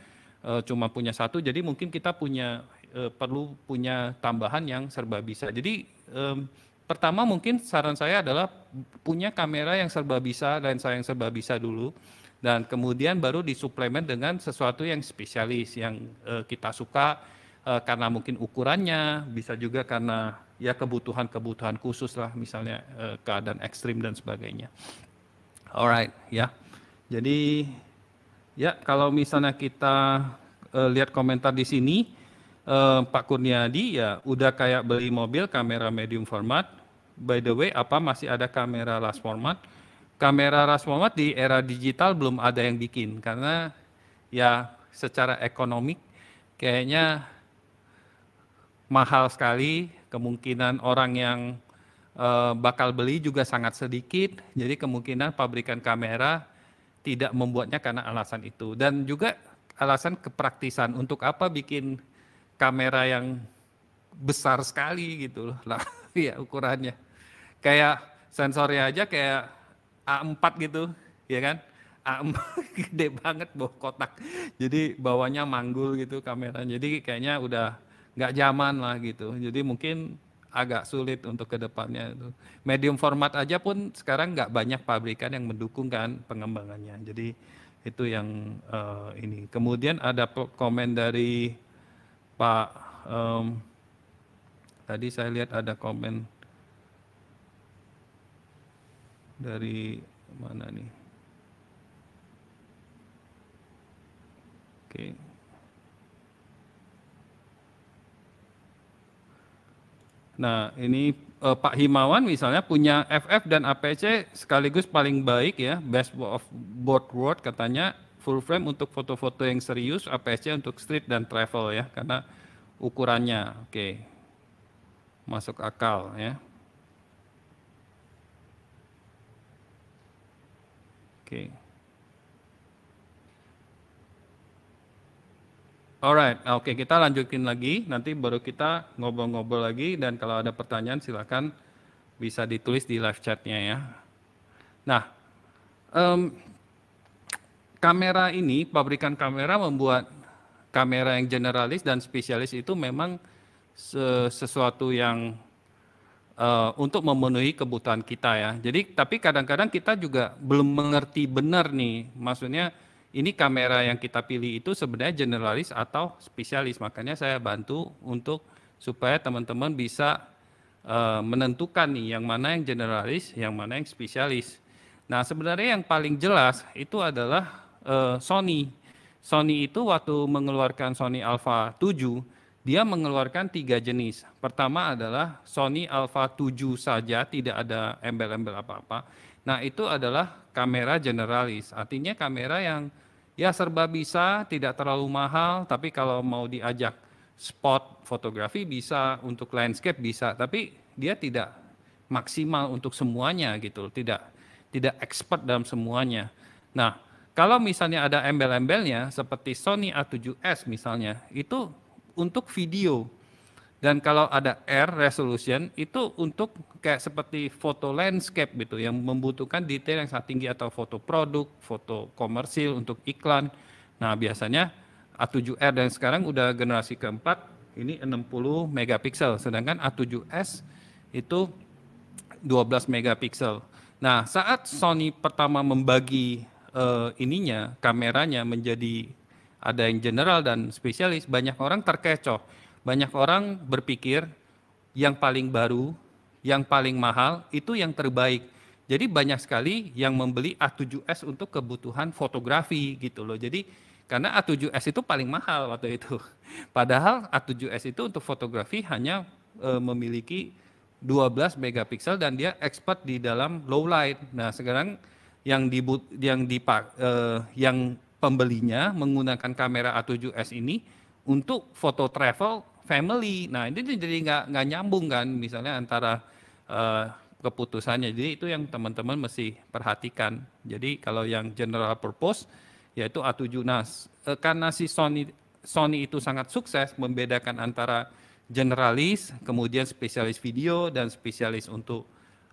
eh, cuma punya satu jadi mungkin kita punya eh, perlu punya tambahan yang serba bisa jadi eh, pertama mungkin saran saya adalah punya kamera yang serba bisa lensa yang serba bisa dulu dan kemudian baru disuplemen dengan sesuatu yang spesialis yang uh, kita suka uh, karena mungkin ukurannya bisa juga karena ya kebutuhan-kebutuhan khusus lah misalnya uh, keadaan ekstrim dan sebagainya. Alright ya. Yeah. Jadi ya kalau misalnya kita uh, lihat komentar di sini uh, Pak Kurniadi ya udah kayak beli mobil kamera medium format. By the way, apa masih ada kamera last format? kamera rasmomat di era digital belum ada yang bikin karena ya secara ekonomi kayaknya mahal sekali kemungkinan orang yang uh, bakal beli juga sangat sedikit jadi kemungkinan pabrikan kamera tidak membuatnya karena alasan itu dan juga alasan kepraktisan untuk apa bikin kamera yang besar sekali gitu loh lah ya ukurannya kayak sensornya aja kayak A4 gitu, ya kan? A4 gede banget bawa kotak. Jadi bawahnya manggul gitu kamera. Jadi kayaknya udah nggak zaman lah gitu. Jadi mungkin agak sulit untuk kedepannya itu. Medium format aja pun sekarang nggak banyak pabrikan yang mendukung kan pengembangannya. Jadi itu yang uh, ini. Kemudian ada komen dari Pak um, tadi saya lihat ada komen dari mana nih? Oke. Nah, ini eh, Pak Himawan misalnya punya FF dan APC sekaligus paling baik ya, best of both world katanya full frame untuk foto-foto yang serius, APC untuk street dan travel ya, karena ukurannya. Oke. Masuk akal ya. Okay. Alright, oke okay, kita lanjutin lagi. Nanti baru kita ngobrol-ngobrol lagi dan kalau ada pertanyaan silakan bisa ditulis di live chatnya ya. Nah, um, kamera ini pabrikan kamera membuat kamera yang generalis dan spesialis itu memang sesuatu yang uh, untuk memenuhi kebutuhan kita ya. Jadi tapi kadang-kadang kita juga belum mengerti benar nih, maksudnya ini kamera yang kita pilih itu sebenarnya generalis atau spesialis. Makanya saya bantu untuk supaya teman-teman bisa uh, menentukan nih yang mana yang generalis, yang mana yang spesialis. Nah sebenarnya yang paling jelas itu adalah uh, Sony. Sony itu waktu mengeluarkan Sony Alpha 7 dia mengeluarkan tiga jenis. Pertama adalah Sony Alpha 7 saja, tidak ada embel-embel apa-apa. Nah, itu adalah kamera generalis. Artinya kamera yang ya serba bisa, tidak terlalu mahal, tapi kalau mau diajak spot fotografi bisa, untuk landscape bisa, tapi dia tidak maksimal untuk semuanya gitu, tidak tidak expert dalam semuanya. Nah, kalau misalnya ada embel-embelnya seperti Sony A7S misalnya, itu untuk video. Dan kalau ada R resolution itu untuk kayak seperti foto landscape gitu yang membutuhkan detail yang sangat tinggi atau foto produk, foto komersil untuk iklan. Nah, biasanya A7R dan sekarang udah generasi keempat ini 60 megapiksel sedangkan A7S itu 12 megapiksel. Nah, saat Sony pertama membagi uh, ininya kameranya menjadi ada yang general dan spesialis. Banyak orang terkecoh, banyak orang berpikir yang paling baru, yang paling mahal itu yang terbaik. Jadi banyak sekali yang membeli A7S untuk kebutuhan fotografi gitu loh. Jadi karena A7S itu paling mahal waktu itu. Padahal A7S itu untuk fotografi hanya e, memiliki 12 megapiksel dan dia expert di dalam low light. Nah, sekarang yang di yang di e, yang pembelinya menggunakan kamera A7S ini untuk foto travel family. Nah, ini jadi nggak nggak nyambung kan misalnya antara uh, keputusannya. Jadi itu yang teman-teman mesti perhatikan. Jadi kalau yang general purpose yaitu A7 NAS. Uh, eh, karena si Sony Sony itu sangat sukses membedakan antara generalis, kemudian spesialis video dan spesialis untuk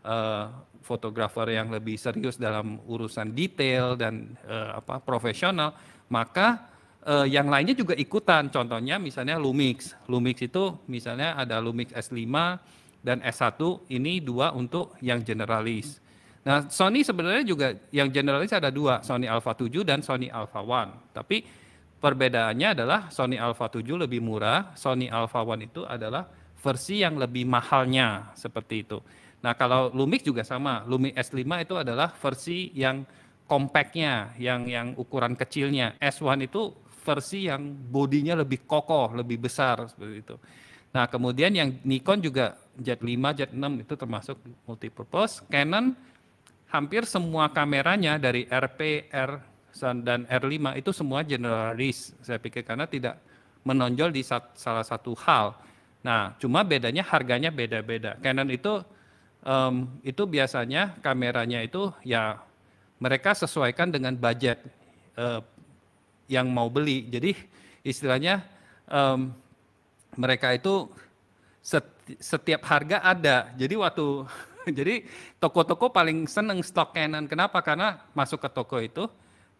Eh, fotografer uh, yang lebih serius dalam urusan detail dan uh, apa profesional, maka uh, yang lainnya juga ikutan. Contohnya misalnya Lumix. Lumix itu misalnya ada Lumix S5 dan S1 ini dua untuk yang generalis. Nah, Sony sebenarnya juga yang generalis ada dua, Sony Alpha 7 dan Sony Alpha 1. Tapi perbedaannya adalah Sony Alpha 7 lebih murah, Sony Alpha 1 itu adalah versi yang lebih mahalnya seperti itu. Nah, kalau Lumix juga sama. Lumix S5 itu adalah versi yang compactnya, yang yang ukuran kecilnya. S1 itu versi yang bodinya lebih kokoh, lebih besar seperti itu. Nah, kemudian yang Nikon juga Z5, Z6 itu termasuk multipurpose. Canon hampir semua kameranya dari RP, R dan R5 itu semua generalis. Saya pikir karena tidak menonjol di salah satu hal. Nah, cuma bedanya harganya beda-beda. Canon itu um, itu biasanya kameranya itu ya mereka sesuaikan dengan budget uh, yang mau beli. Jadi istilahnya um, mereka itu setiap harga ada. Jadi waktu jadi toko-toko paling seneng stok Canon. Kenapa? Karena masuk ke toko itu.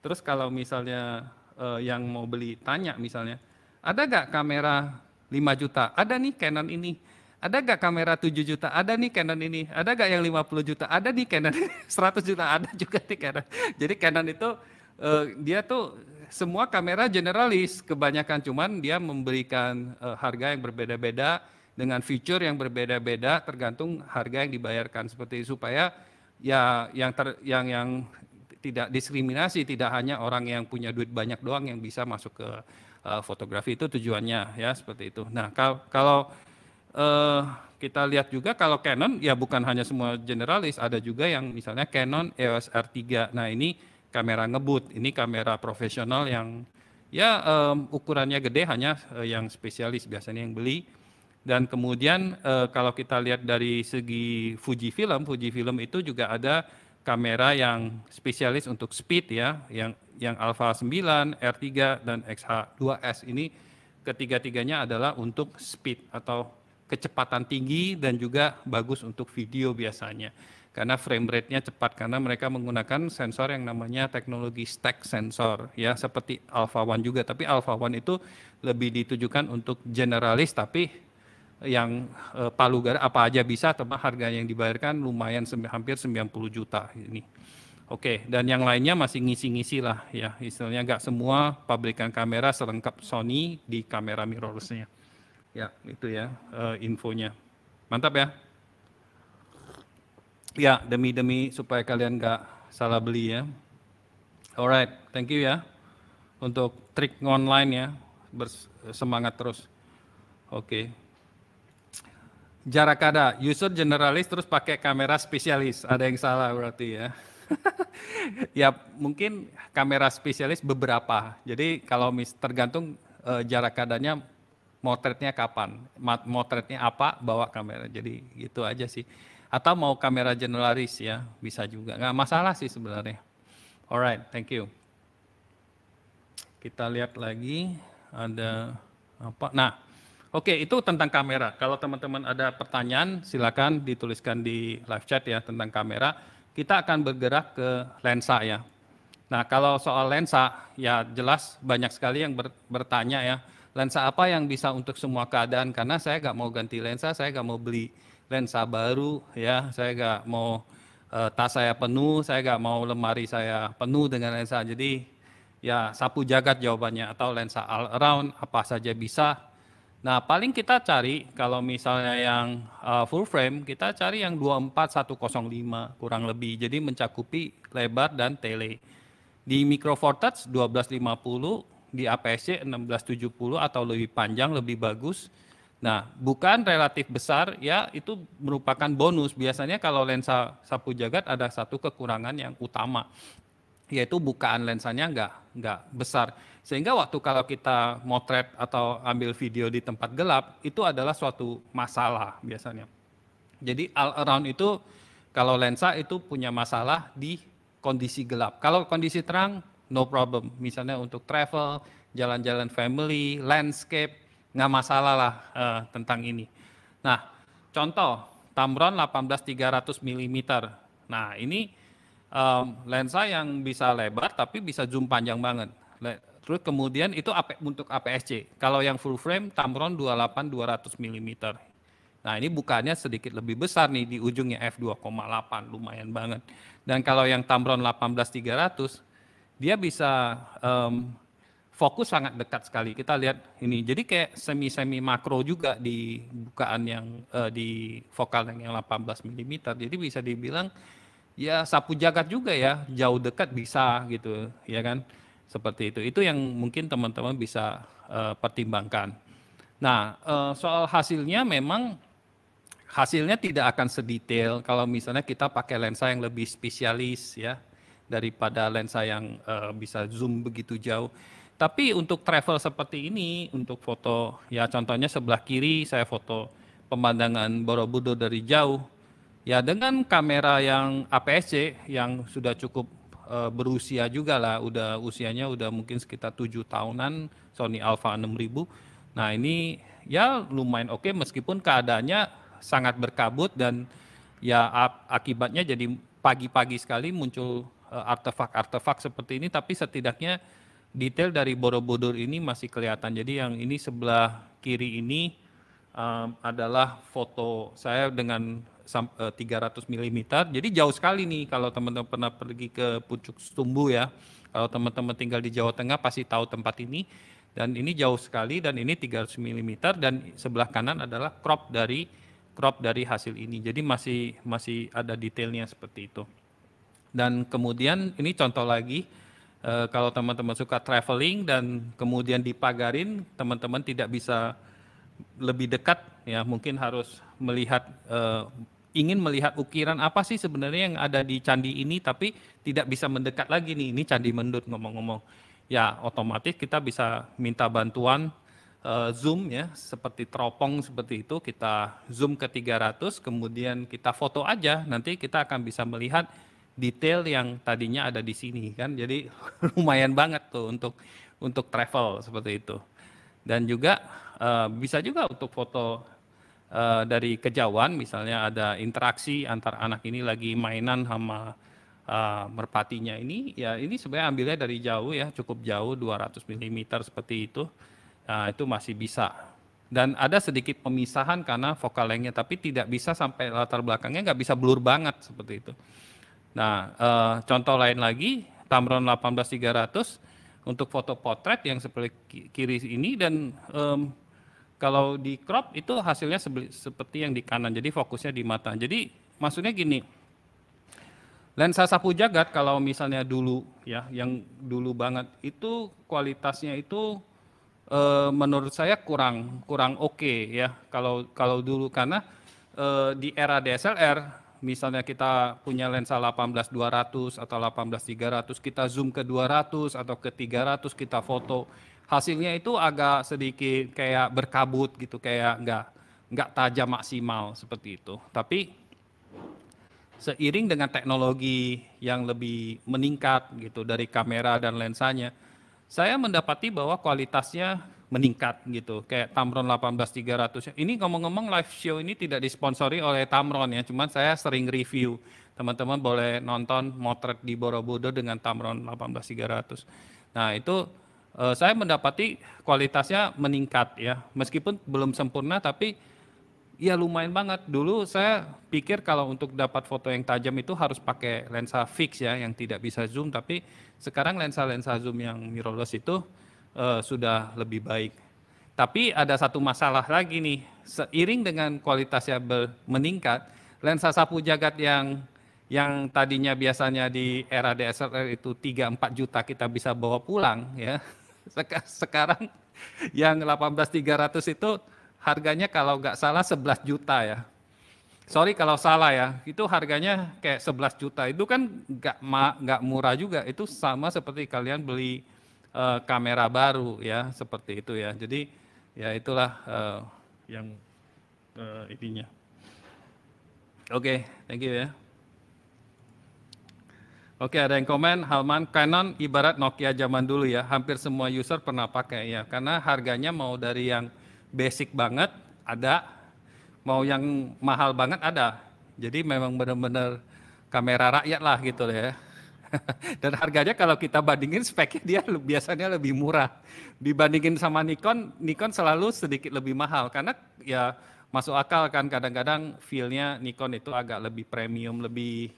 Terus kalau misalnya uh, yang mau beli tanya misalnya, ada nggak kamera 5 juta? Ada nih Canon ini ada gak kamera 7 juta? Ada nih Canon ini. Ada gak yang 50 juta? Ada nih Canon. 100 juta ada juga nih Canon. Jadi Canon itu uh, dia tuh semua kamera generalis kebanyakan cuman dia memberikan uh, harga yang berbeda-beda dengan fitur yang berbeda-beda tergantung harga yang dibayarkan seperti itu, supaya ya yang ter, yang yang tidak diskriminasi tidak hanya orang yang punya duit banyak doang yang bisa masuk ke uh, fotografi itu tujuannya ya seperti itu. Nah, kalau uh, kita lihat juga kalau Canon ya bukan hanya semua generalis, ada juga yang misalnya Canon EOS R3. Nah ini kamera ngebut, ini kamera profesional yang ya um, ukurannya gede hanya uh, yang spesialis biasanya yang beli. Dan kemudian uh, kalau kita lihat dari segi Fujifilm, Fujifilm itu juga ada kamera yang spesialis untuk speed ya, yang yang Alpha 9, R3 dan XH2S ini ketiga-tiganya adalah untuk speed atau kecepatan tinggi dan juga bagus untuk video biasanya karena frame rate-nya cepat karena mereka menggunakan sensor yang namanya teknologi stack sensor ya seperti Alpha One juga tapi Alpha One itu lebih ditujukan untuk generalis tapi yang eh, palu gara apa aja bisa tempat harga yang dibayarkan lumayan hampir 90 juta ini. Oke, dan yang lainnya masih ngisi-ngisi lah ya. Istilahnya nggak semua pabrikan kamera selengkap Sony di kamera mirrorless-nya. Ya, itu ya uh, infonya. Mantap ya. Ya, demi-demi supaya kalian gak salah beli ya. Alright, thank you ya. Untuk trik online ya, bersemangat terus. Oke. Okay. Jarak ada, user generalis terus pakai kamera spesialis. Ada yang salah berarti ya. ya mungkin kamera spesialis beberapa. Jadi kalau mis tergantung eh, jarak adanya motretnya kapan, motretnya apa, bawa kamera. Jadi gitu aja sih. Atau mau kamera generalis ya, bisa juga. Nggak masalah sih sebenarnya. Alright, thank you. Kita lihat lagi ada apa. Nah, oke okay, itu tentang kamera. Kalau teman-teman ada pertanyaan, silakan dituliskan di live chat ya tentang kamera. Kita akan bergerak ke lensa ya. Nah, kalau soal lensa, ya jelas banyak sekali yang bertanya ya lensa apa yang bisa untuk semua keadaan karena saya nggak mau ganti lensa, saya nggak mau beli lensa baru ya, saya nggak mau uh, tas saya penuh, saya nggak mau lemari saya penuh dengan lensa. Jadi ya sapu jagat jawabannya atau lensa all around apa saja bisa. Nah paling kita cari kalau misalnya yang uh, full frame kita cari yang 24105 kurang lebih. Jadi mencakupi lebar dan tele. Di micro four touch 1250 di APSC 1670 atau lebih panjang, lebih bagus. Nah, bukan relatif besar ya, itu merupakan bonus. Biasanya kalau lensa sapu jagat ada satu kekurangan yang utama, yaitu bukaan lensanya nggak nggak besar. Sehingga waktu kalau kita motret atau ambil video di tempat gelap, itu adalah suatu masalah biasanya. Jadi all around itu kalau lensa itu punya masalah di kondisi gelap. Kalau kondisi terang no problem. Misalnya untuk travel, jalan-jalan family, landscape, nggak masalah lah uh, tentang ini. Nah, contoh Tamron 18300 mm. Nah, ini um, lensa yang bisa lebar tapi bisa zoom panjang banget. Terus kemudian itu untuk APS-C. Kalau yang full frame Tamron 28-200 mm. Nah, ini bukannya sedikit lebih besar nih di ujungnya f2,8 lumayan banget. Dan kalau yang Tamron 18300 dia bisa um, fokus sangat dekat sekali. Kita lihat ini. Jadi kayak semi-semi makro juga di bukaan yang uh, di vokal yang 18 mm. Jadi bisa dibilang ya sapu jagat juga ya, jauh dekat bisa gitu, ya kan? Seperti itu. Itu yang mungkin teman-teman bisa uh, pertimbangkan. Nah, uh, soal hasilnya memang hasilnya tidak akan sedetail kalau misalnya kita pakai lensa yang lebih spesialis ya daripada lensa yang uh, bisa zoom begitu jauh. Tapi untuk travel seperti ini, untuk foto ya contohnya sebelah kiri saya foto pemandangan Borobudur dari jauh. Ya dengan kamera yang APS-C yang sudah cukup uh, berusia juga lah, udah usianya udah mungkin sekitar tujuh tahunan Sony Alpha 6000. Nah ini ya lumayan oke okay, meskipun keadaannya sangat berkabut dan ya akibatnya jadi pagi-pagi sekali muncul artefak-artefak eh, seperti ini tapi setidaknya detail dari Borobudur ini masih kelihatan. Jadi yang ini sebelah kiri ini um, adalah foto saya dengan 300 eh, mm. Jadi jauh sekali nih kalau teman-teman pernah pergi ke Pucuk Setumbu ya. Kalau teman-teman tinggal di Jawa Tengah pasti tahu tempat ini. Dan ini jauh sekali dan ini 300 mm dan sebelah kanan adalah crop dari crop dari hasil ini. Jadi masih masih ada detailnya seperti itu. Dan kemudian ini contoh lagi, e, kalau teman-teman suka traveling dan kemudian dipagarin, teman-teman tidak bisa lebih dekat, ya mungkin harus melihat e, ingin melihat ukiran apa sih sebenarnya yang ada di candi ini, tapi tidak bisa mendekat lagi nih. Ini candi mendut ngomong-ngomong. Ya otomatis kita bisa minta bantuan e, zoom ya seperti teropong seperti itu kita zoom ke 300 kemudian kita foto aja nanti kita akan bisa melihat detail yang tadinya ada di sini kan jadi lumayan banget tuh untuk untuk travel seperti itu dan juga uh, bisa juga untuk foto uh, dari kejauhan misalnya ada interaksi antar anak ini lagi mainan sama uh, merpatinya ini ya ini sebenarnya ambilnya dari jauh ya cukup jauh 200 mm seperti itu uh, itu masih bisa dan ada sedikit pemisahan karena vokal lengnya tapi tidak bisa sampai latar belakangnya nggak bisa blur banget seperti itu Nah, uh, contoh lain lagi Tamron 18300 untuk foto potret yang seperti kiri ini dan um, kalau di crop itu hasilnya seperti yang di kanan. Jadi fokusnya di mata. Jadi maksudnya gini. Lensa sapu jagat kalau misalnya dulu ya yang dulu banget itu kualitasnya itu e, menurut saya kurang kurang oke okay, ya kalau kalau dulu karena e, di era DSLR misalnya kita punya lensa 18 200 atau 18 300, kita zoom ke 200 atau ke 300 kita foto hasilnya itu agak sedikit kayak berkabut gitu kayak nggak nggak tajam maksimal seperti itu tapi seiring dengan teknologi yang lebih meningkat gitu dari kamera dan lensanya saya mendapati bahwa kualitasnya meningkat gitu kayak Tamron 18300 ini ngomong-ngomong live show ini tidak disponsori oleh Tamron ya cuman saya sering review teman-teman boleh nonton motret di Borobudur dengan Tamron 18300 nah itu uh, saya mendapati kualitasnya meningkat ya meskipun belum sempurna tapi ya lumayan banget dulu saya pikir kalau untuk dapat foto yang tajam itu harus pakai lensa fix ya yang tidak bisa zoom tapi sekarang lensa-lensa zoom yang mirrorless itu uh, sudah lebih baik. Tapi ada satu masalah lagi nih, seiring dengan kualitasnya meningkat, lensa sapu jagat yang yang tadinya biasanya di era DSLR itu 3-4 juta kita bisa bawa pulang ya. Sekarang yang 18300 itu harganya kalau nggak salah 11 juta ya. Sorry kalau salah ya, itu harganya kayak 11 juta. Itu kan nggak nggak murah juga. Itu sama seperti kalian beli uh, kamera baru ya seperti itu ya. Jadi ya itulah uh, yang uh, ininya. Oke, okay, thank you ya. Oke, ada yang komen, Halman, Canon ibarat Nokia zaman dulu ya, hampir semua user pernah pakai ya, karena harganya mau dari yang basic banget ada, mau yang mahal banget ada. Jadi memang benar-benar kamera rakyat lah gitu ya. Dan harganya kalau kita bandingin speknya dia biasanya lebih murah. Dibandingin sama Nikon, Nikon selalu sedikit lebih mahal karena ya masuk akal kan kadang-kadang feel-nya Nikon itu agak lebih premium, lebih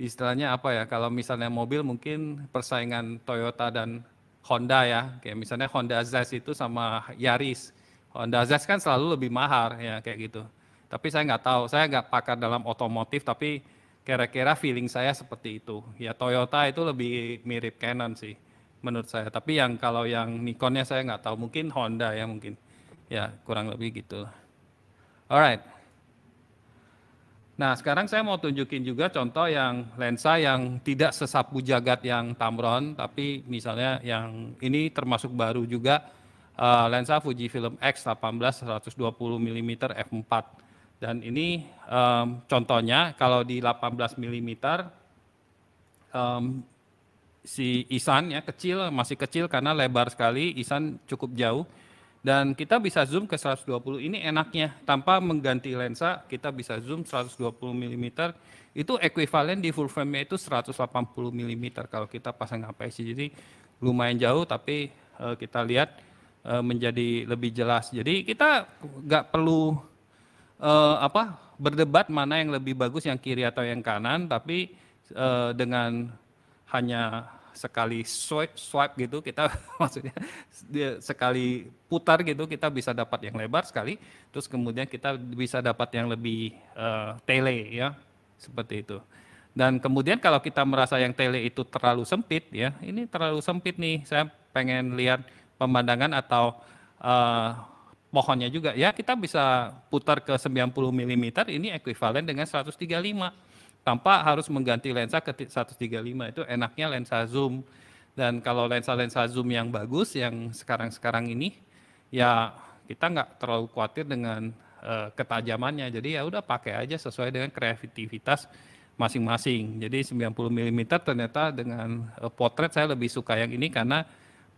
istilahnya apa ya? Kalau misalnya mobil mungkin persaingan Toyota dan Honda ya. Kayak misalnya Honda Jazz itu sama Yaris. Honda Jazz kan selalu lebih mahal ya kayak gitu. Tapi saya nggak tahu, saya nggak pakar dalam otomotif tapi Kira-kira feeling saya seperti itu. Ya Toyota itu lebih mirip Canon sih menurut saya. Tapi yang kalau yang Nikonnya saya nggak tahu. Mungkin Honda ya mungkin. Ya kurang lebih gitu. Alright. Nah sekarang saya mau tunjukin juga contoh yang lensa yang tidak sesapu jagat yang Tamron. Tapi misalnya yang ini termasuk baru juga. Uh, lensa Fujifilm X18 120 mm f4 dan ini um, contohnya kalau di 18 mm um, si Isan ya kecil masih kecil karena lebar sekali Isan cukup jauh dan kita bisa zoom ke 120 ini enaknya tanpa mengganti lensa kita bisa zoom 120 mm itu ekuivalen di full frame itu 180 mm kalau kita pasang APS jadi lumayan jauh tapi uh, kita lihat uh, menjadi lebih jelas jadi kita nggak perlu uh, apa berdebat mana yang lebih bagus yang kiri atau yang kanan tapi uh, dengan hanya sekali swipe swipe gitu kita maksudnya sekali putar gitu kita bisa dapat yang lebar sekali terus kemudian kita bisa dapat yang lebih uh, tele ya seperti itu dan kemudian kalau kita merasa yang tele itu terlalu sempit ya ini terlalu sempit nih saya pengen lihat pemandangan atau uh, pohonnya juga ya kita bisa putar ke 90 mm ini ekuivalen dengan 135 tanpa harus mengganti lensa ke 135 itu enaknya lensa zoom dan kalau lensa-lensa zoom yang bagus yang sekarang-sekarang ini ya kita nggak terlalu khawatir dengan uh, ketajamannya jadi ya udah pakai aja sesuai dengan kreativitas masing-masing jadi 90 mm ternyata dengan uh, potret saya lebih suka yang ini karena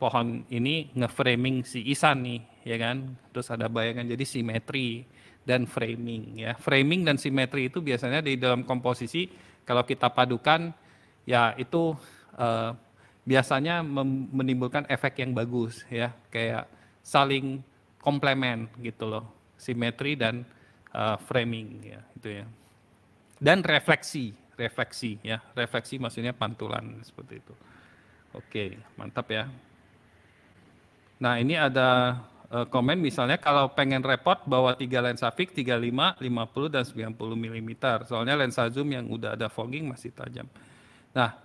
pohon ini ngeframing si Isan nih, ya kan? Terus ada bayangan jadi simetri dan framing ya. Framing dan simetri itu biasanya di dalam komposisi kalau kita padukan ya itu eh, biasanya menimbulkan efek yang bagus ya, kayak saling komplement gitu loh. Simetri dan eh, framing ya, itu ya. Dan refleksi, refleksi ya. Refleksi maksudnya pantulan seperti itu. Oke, mantap ya. Nah ini ada uh, komen misalnya kalau pengen repot bawa tiga lensa fix 35, 50 dan 90 mm. Soalnya lensa zoom yang udah ada fogging masih tajam. Nah,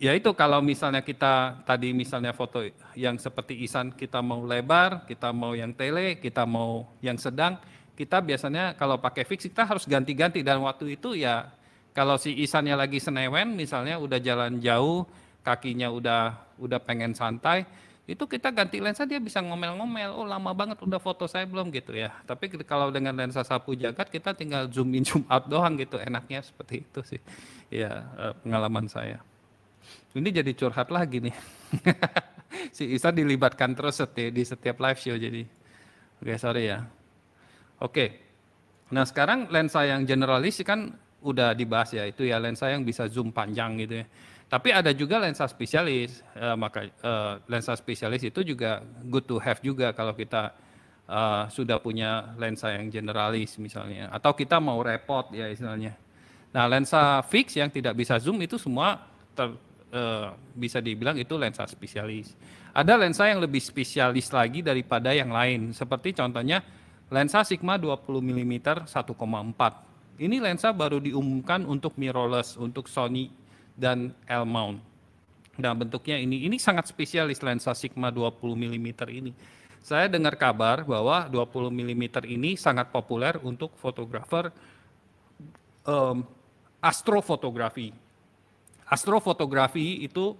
ya itu kalau misalnya kita tadi misalnya foto yang seperti Isan kita mau lebar, kita mau yang tele, kita mau yang sedang, kita biasanya kalau pakai fix kita harus ganti-ganti dan waktu itu ya kalau si Isannya lagi senewen misalnya udah jalan jauh, kakinya udah udah pengen santai, itu kita ganti lensa dia bisa ngomel-ngomel oh lama banget udah foto saya belum gitu ya tapi kalau dengan lensa sapu jagat kita tinggal zoom in zoom out doang gitu enaknya seperti itu sih ya pengalaman saya ini jadi curhat lagi nih si Isa dilibatkan terus setiap, di setiap live show jadi oke okay, sorry ya oke okay. nah sekarang lensa yang generalis kan udah dibahas ya itu ya lensa yang bisa zoom panjang gitu ya tapi ada juga lensa spesialis, uh, maka uh, lensa spesialis itu juga good to have juga kalau kita uh, sudah punya lensa yang generalis misalnya, atau kita mau repot ya istilahnya. Nah lensa fix yang tidak bisa zoom itu semua ter, uh, bisa dibilang itu lensa spesialis. Ada lensa yang lebih spesialis lagi daripada yang lain, seperti contohnya lensa Sigma 20 mm 1,4. Ini lensa baru diumumkan untuk mirrorless untuk Sony dan L mount. Nah, bentuknya ini ini sangat spesialis lensa Sigma 20 mm ini. Saya dengar kabar bahwa 20 mm ini sangat populer untuk fotografer um, astrofotografi. Astrofotografi itu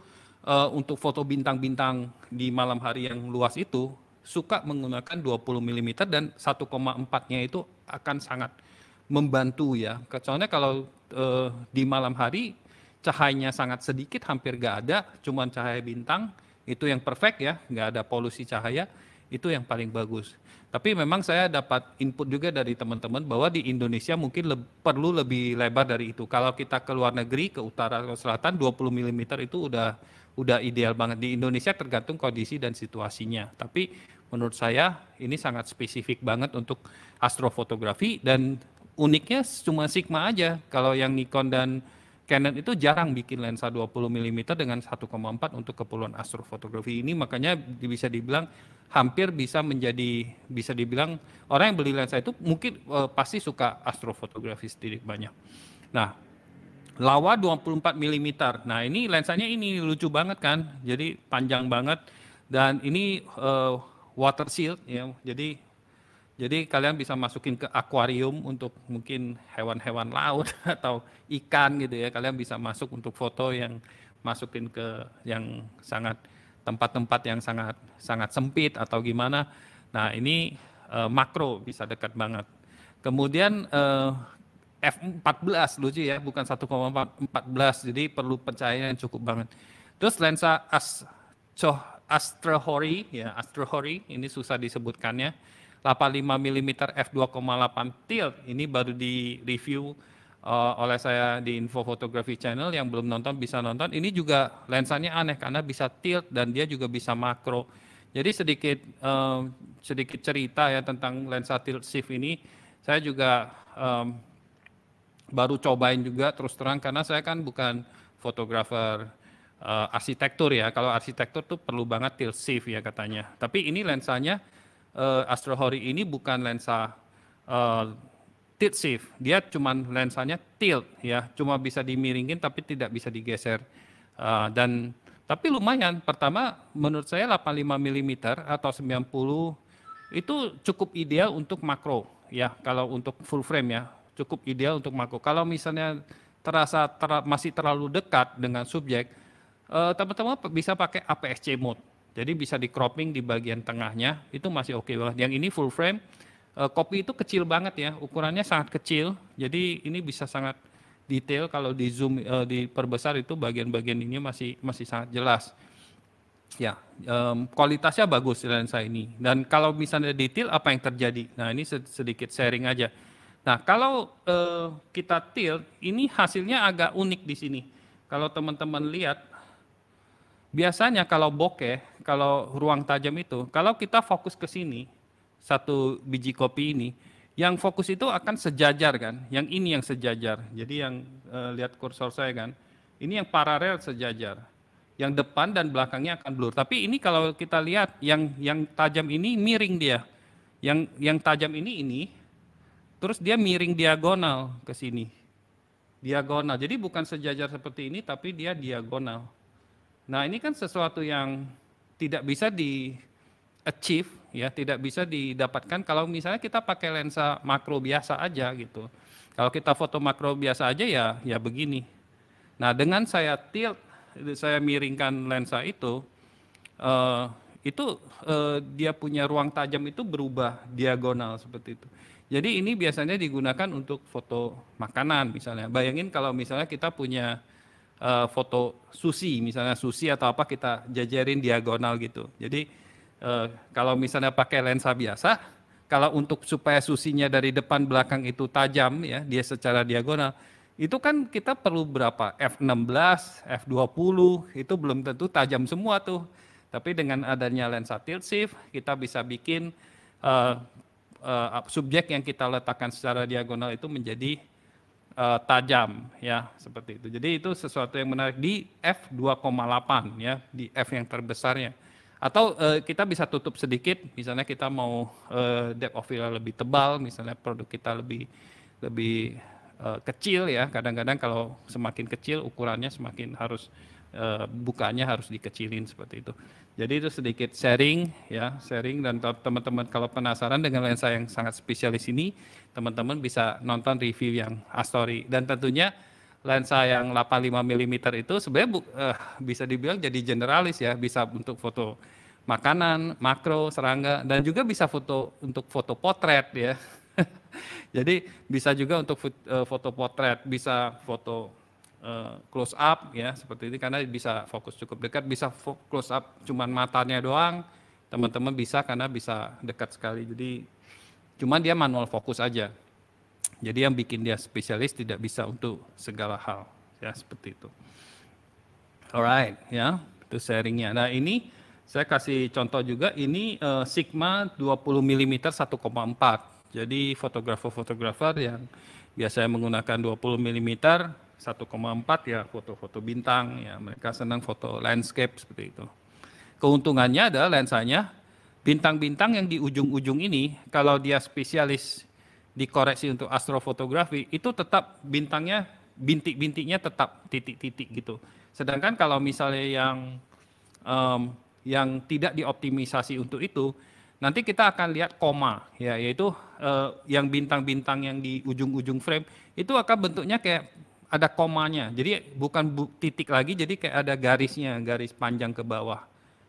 uh, untuk foto bintang-bintang di malam hari yang luas itu suka menggunakan 20 mm dan 1,4-nya itu akan sangat membantu ya. Soalnya kalau uh, di malam hari cahayanya sangat sedikit, hampir gak ada, cuman cahaya bintang, itu yang perfect ya, gak ada polusi cahaya, itu yang paling bagus. Tapi memang saya dapat input juga dari teman-teman bahwa di Indonesia mungkin le perlu lebih lebar dari itu. Kalau kita ke luar negeri, ke utara ke selatan, 20 mm itu udah udah ideal banget. Di Indonesia tergantung kondisi dan situasinya. Tapi menurut saya ini sangat spesifik banget untuk astrofotografi dan uniknya cuma Sigma aja. Kalau yang Nikon dan Canon itu jarang bikin lensa 20 mm dengan 1,4 untuk keperluan astrofotografi ini makanya bisa dibilang hampir bisa menjadi bisa dibilang orang yang beli lensa itu mungkin uh, pasti suka astrofotografi sedikit banyak. Nah, lawa 24 mm. Nah, ini lensanya ini lucu banget kan. Jadi panjang banget dan ini uh, water shield ya. Jadi jadi kalian bisa masukin ke akuarium untuk mungkin hewan-hewan laut atau ikan gitu ya. Kalian bisa masuk untuk foto yang masukin ke yang sangat tempat-tempat yang sangat sangat sempit atau gimana. Nah, ini uh, makro bisa dekat banget. Kemudian uh, f14 lucu ya, bukan 1,14. Jadi perlu pencahayaan yang cukup banget. Terus lensa as, coh, astrohori ya, astrohori ini susah disebutkannya 85 mm f2,8 tilt ini baru di review uh, oleh saya di Info Fotografi Channel yang belum nonton bisa nonton. Ini juga lensanya aneh karena bisa tilt dan dia juga bisa makro. Jadi sedikit um, sedikit cerita ya tentang lensa tilt shift ini. Saya juga um, baru cobain juga terus terang karena saya kan bukan fotografer uh, arsitektur ya. Kalau arsitektur tuh perlu banget tilt shift ya katanya. Tapi ini lensanya uh, eh, Astro Hori ini bukan lensa uh, tilt shift. Dia cuma lensanya tilt ya, cuma bisa dimiringin tapi tidak bisa digeser. Uh, dan tapi lumayan. Pertama menurut saya 85 mm atau 90 itu cukup ideal untuk makro ya, kalau untuk full frame ya, cukup ideal untuk makro. Kalau misalnya terasa ter masih terlalu dekat dengan subjek, teman-teman uh, teman bisa pakai APS-C mode jadi bisa di cropping di bagian tengahnya, itu masih oke okay banget. Yang ini full frame, eh, kopi itu kecil banget ya, ukurannya sangat kecil. Jadi ini bisa sangat detail kalau di zoom e, diperbesar itu bagian-bagian ini masih masih sangat jelas. Ya, kualitasnya bagus lensa ini. Dan kalau misalnya detail apa yang terjadi? Nah, ini sedikit sharing aja. Nah, kalau eh, kita tilt, ini hasilnya agak unik di sini. Kalau teman-teman lihat biasanya kalau bokeh, kalau ruang tajam itu, kalau kita fokus ke sini, satu biji kopi ini, yang fokus itu akan sejajar kan, yang ini yang sejajar. Jadi yang e, lihat kursor saya kan, ini yang paralel sejajar. Yang depan dan belakangnya akan blur. Tapi ini kalau kita lihat yang yang tajam ini miring dia. Yang yang tajam ini ini terus dia miring diagonal ke sini. Diagonal. Jadi bukan sejajar seperti ini tapi dia diagonal. Nah, ini kan sesuatu yang tidak bisa di achieve ya, tidak bisa didapatkan kalau misalnya kita pakai lensa makro biasa aja gitu. Kalau kita foto makro biasa aja ya ya begini. Nah, dengan saya tilt saya miringkan lensa itu uh, itu uh, dia punya ruang tajam itu berubah diagonal seperti itu. Jadi ini biasanya digunakan untuk foto makanan misalnya. Bayangin kalau misalnya kita punya uh, foto sushi misalnya sushi atau apa kita jajarin diagonal gitu. Jadi uh, kalau misalnya pakai lensa biasa, kalau untuk supaya susinya dari depan belakang itu tajam ya, dia secara diagonal, itu kan kita perlu berapa f16, f20 itu belum tentu tajam semua tuh. Tapi dengan adanya lensa tilt shift kita bisa bikin uh, uh, subjek yang kita letakkan secara diagonal itu menjadi uh, tajam ya seperti itu. Jadi itu sesuatu yang menarik di F 2,8 ya di F yang terbesarnya. Atau uh, kita bisa tutup sedikit, misalnya kita mau uh, depth of field lebih tebal, misalnya produk kita lebih lebih uh, kecil ya. Kadang-kadang kalau semakin kecil ukurannya semakin harus uh, bukanya harus dikecilin seperti itu. Jadi itu sedikit sharing ya, sharing dan teman-teman kalau penasaran dengan lensa yang sangat spesialis ini, teman-teman bisa nonton review yang Astori dan tentunya lensa yang 85 mm itu sebenarnya bu, eh, bisa dibilang jadi generalis ya, bisa untuk foto makanan, makro, serangga dan juga bisa foto untuk foto potret ya. jadi bisa juga untuk eh, foto potret, bisa foto Eh, close up ya seperti ini karena bisa fokus cukup dekat, bisa close up cuman matanya doang. Teman-teman bisa karena bisa dekat sekali. Jadi cuman dia manual fokus aja. Jadi yang bikin dia spesialis tidak bisa untuk segala hal ya seperti itu. Alright ya, itu sharingnya. Nah ini saya kasih contoh juga ini uh, Sigma 20 mm 1,4. Jadi fotografer-fotografer yang biasanya menggunakan 20 mm 1,4 ya foto-foto bintang, ya mereka senang foto landscape seperti itu. Keuntungannya adalah lensanya bintang-bintang yang di ujung-ujung ini kalau dia spesialis dikoreksi untuk astrofotografi itu tetap bintangnya bintik-bintiknya tetap titik-titik gitu. Sedangkan kalau misalnya yang um, yang tidak dioptimisasi untuk itu, nanti kita akan lihat koma ya yaitu uh, yang bintang-bintang yang di ujung-ujung frame itu akan bentuknya kayak ada komanya. Jadi bukan bu, titik lagi, jadi kayak ada garisnya, garis panjang ke bawah.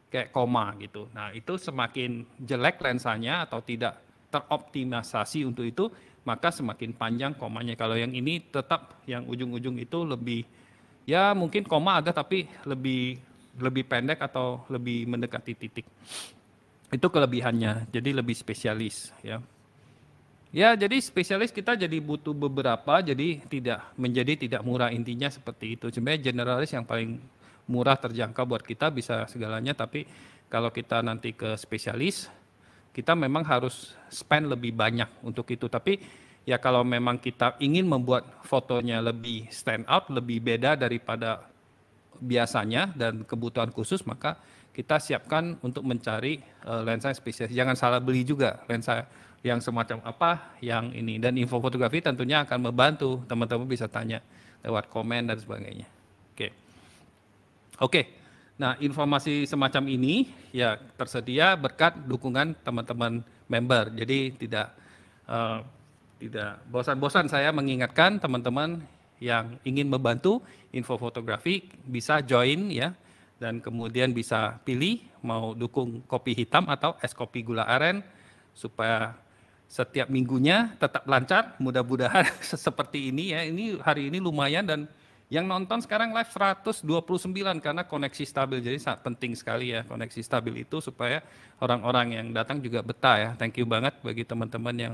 Kayak koma gitu. Nah, itu semakin jelek lensanya atau tidak teroptimisasi untuk itu, maka semakin panjang komanya. Kalau yang ini tetap yang ujung-ujung itu lebih ya mungkin koma ada tapi lebih lebih pendek atau lebih mendekati titik. Itu kelebihannya. Jadi lebih spesialis ya. Ya, jadi spesialis kita jadi butuh beberapa, jadi tidak menjadi tidak murah intinya seperti itu. Sebenarnya generalis yang paling murah terjangkau buat kita bisa segalanya, tapi kalau kita nanti ke spesialis, kita memang harus spend lebih banyak untuk itu. Tapi ya kalau memang kita ingin membuat fotonya lebih stand out, lebih beda daripada biasanya dan kebutuhan khusus, maka kita siapkan untuk mencari eh, lensa spesialis. Jangan salah beli juga lensa yang semacam apa yang ini dan info fotografi tentunya akan membantu teman-teman bisa tanya lewat komen dan sebagainya. Oke. Okay. Oke. Okay. Nah, informasi semacam ini ya tersedia berkat dukungan teman-teman member. Jadi tidak uh, tidak bosan-bosan saya mengingatkan teman-teman yang ingin membantu info fotografi bisa join ya dan kemudian bisa pilih mau dukung kopi hitam atau es kopi gula aren supaya setiap minggunya tetap lancar mudah-mudahan seperti ini ya ini hari ini lumayan dan yang nonton sekarang live 129 karena koneksi stabil jadi sangat penting sekali ya koneksi stabil itu supaya orang-orang yang datang juga betah ya thank you banget bagi teman-teman yang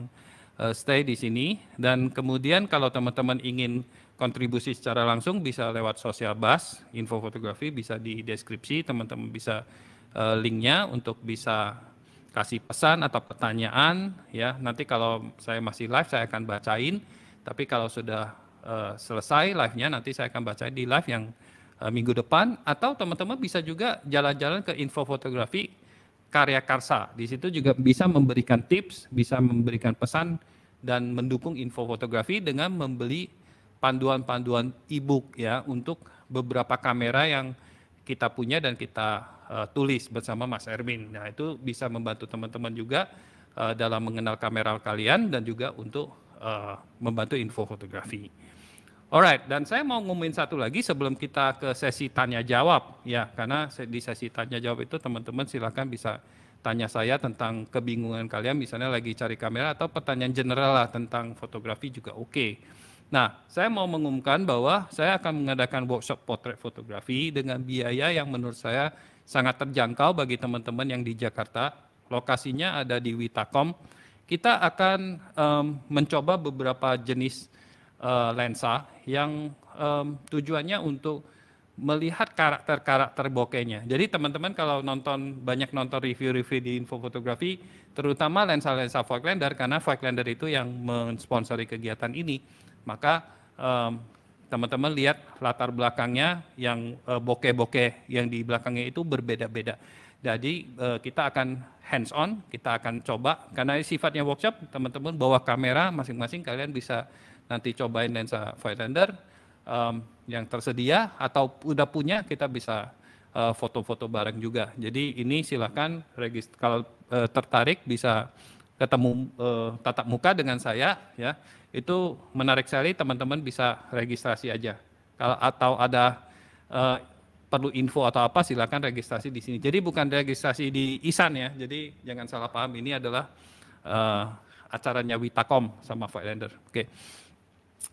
eh, stay di sini dan kemudian kalau teman-teman ingin kontribusi secara langsung bisa lewat sosial bus info fotografi bisa di deskripsi teman-teman bisa eh, linknya untuk bisa kasih pesan atau pertanyaan ya nanti kalau saya masih live saya akan bacain tapi kalau sudah uh, selesai live-nya nanti saya akan bacain di live yang uh, minggu depan atau teman-teman bisa juga jalan-jalan ke info fotografi karya Karsa di situ juga bisa memberikan tips bisa memberikan pesan dan mendukung info fotografi dengan membeli panduan-panduan e-book ya untuk beberapa kamera yang kita punya dan kita uh, tulis bersama Mas Erwin. Nah, itu bisa membantu teman-teman juga uh, dalam mengenal kamera kalian dan juga untuk uh, membantu info fotografi. Alright, dan saya mau ngomongin satu lagi sebelum kita ke sesi tanya jawab ya, karena di sesi tanya jawab itu teman-teman silahkan bisa tanya saya tentang kebingungan kalian, misalnya lagi cari kamera atau pertanyaan general lah tentang fotografi juga oke. Okay. Nah, saya mau mengumumkan bahwa saya akan mengadakan workshop potret fotografi dengan biaya yang menurut saya sangat terjangkau bagi teman-teman yang di Jakarta. Lokasinya ada di Witakom. Kita akan um, mencoba beberapa jenis uh, lensa yang um, tujuannya untuk melihat karakter-karakter bokehnya. Jadi teman-teman kalau nonton banyak nonton review-review di info fotografi, terutama lensa-lensa Voigtlander karena Voigtlander itu yang mensponsori kegiatan ini, maka um, teman-teman lihat latar belakangnya yang eh, bokeh-bokeh yang di belakangnya itu berbeda-beda. Jadi eh, kita akan hands on, kita akan coba karena sifatnya workshop, teman-teman bawa kamera masing-masing kalian bisa nanti cobain lensa Fightlander um, yang tersedia atau udah punya kita bisa eh, foto-foto uh, bareng juga. Jadi ini silahkan register kalau uh, tertarik bisa ketemu uh, tatap muka dengan saya ya itu menarik sekali teman-teman bisa registrasi aja kalau atau ada uh, perlu info atau apa silakan registrasi di sini jadi bukan registrasi di Isan ya jadi jangan salah paham ini adalah uh, acaranya Witakom sama Fightlander oke okay.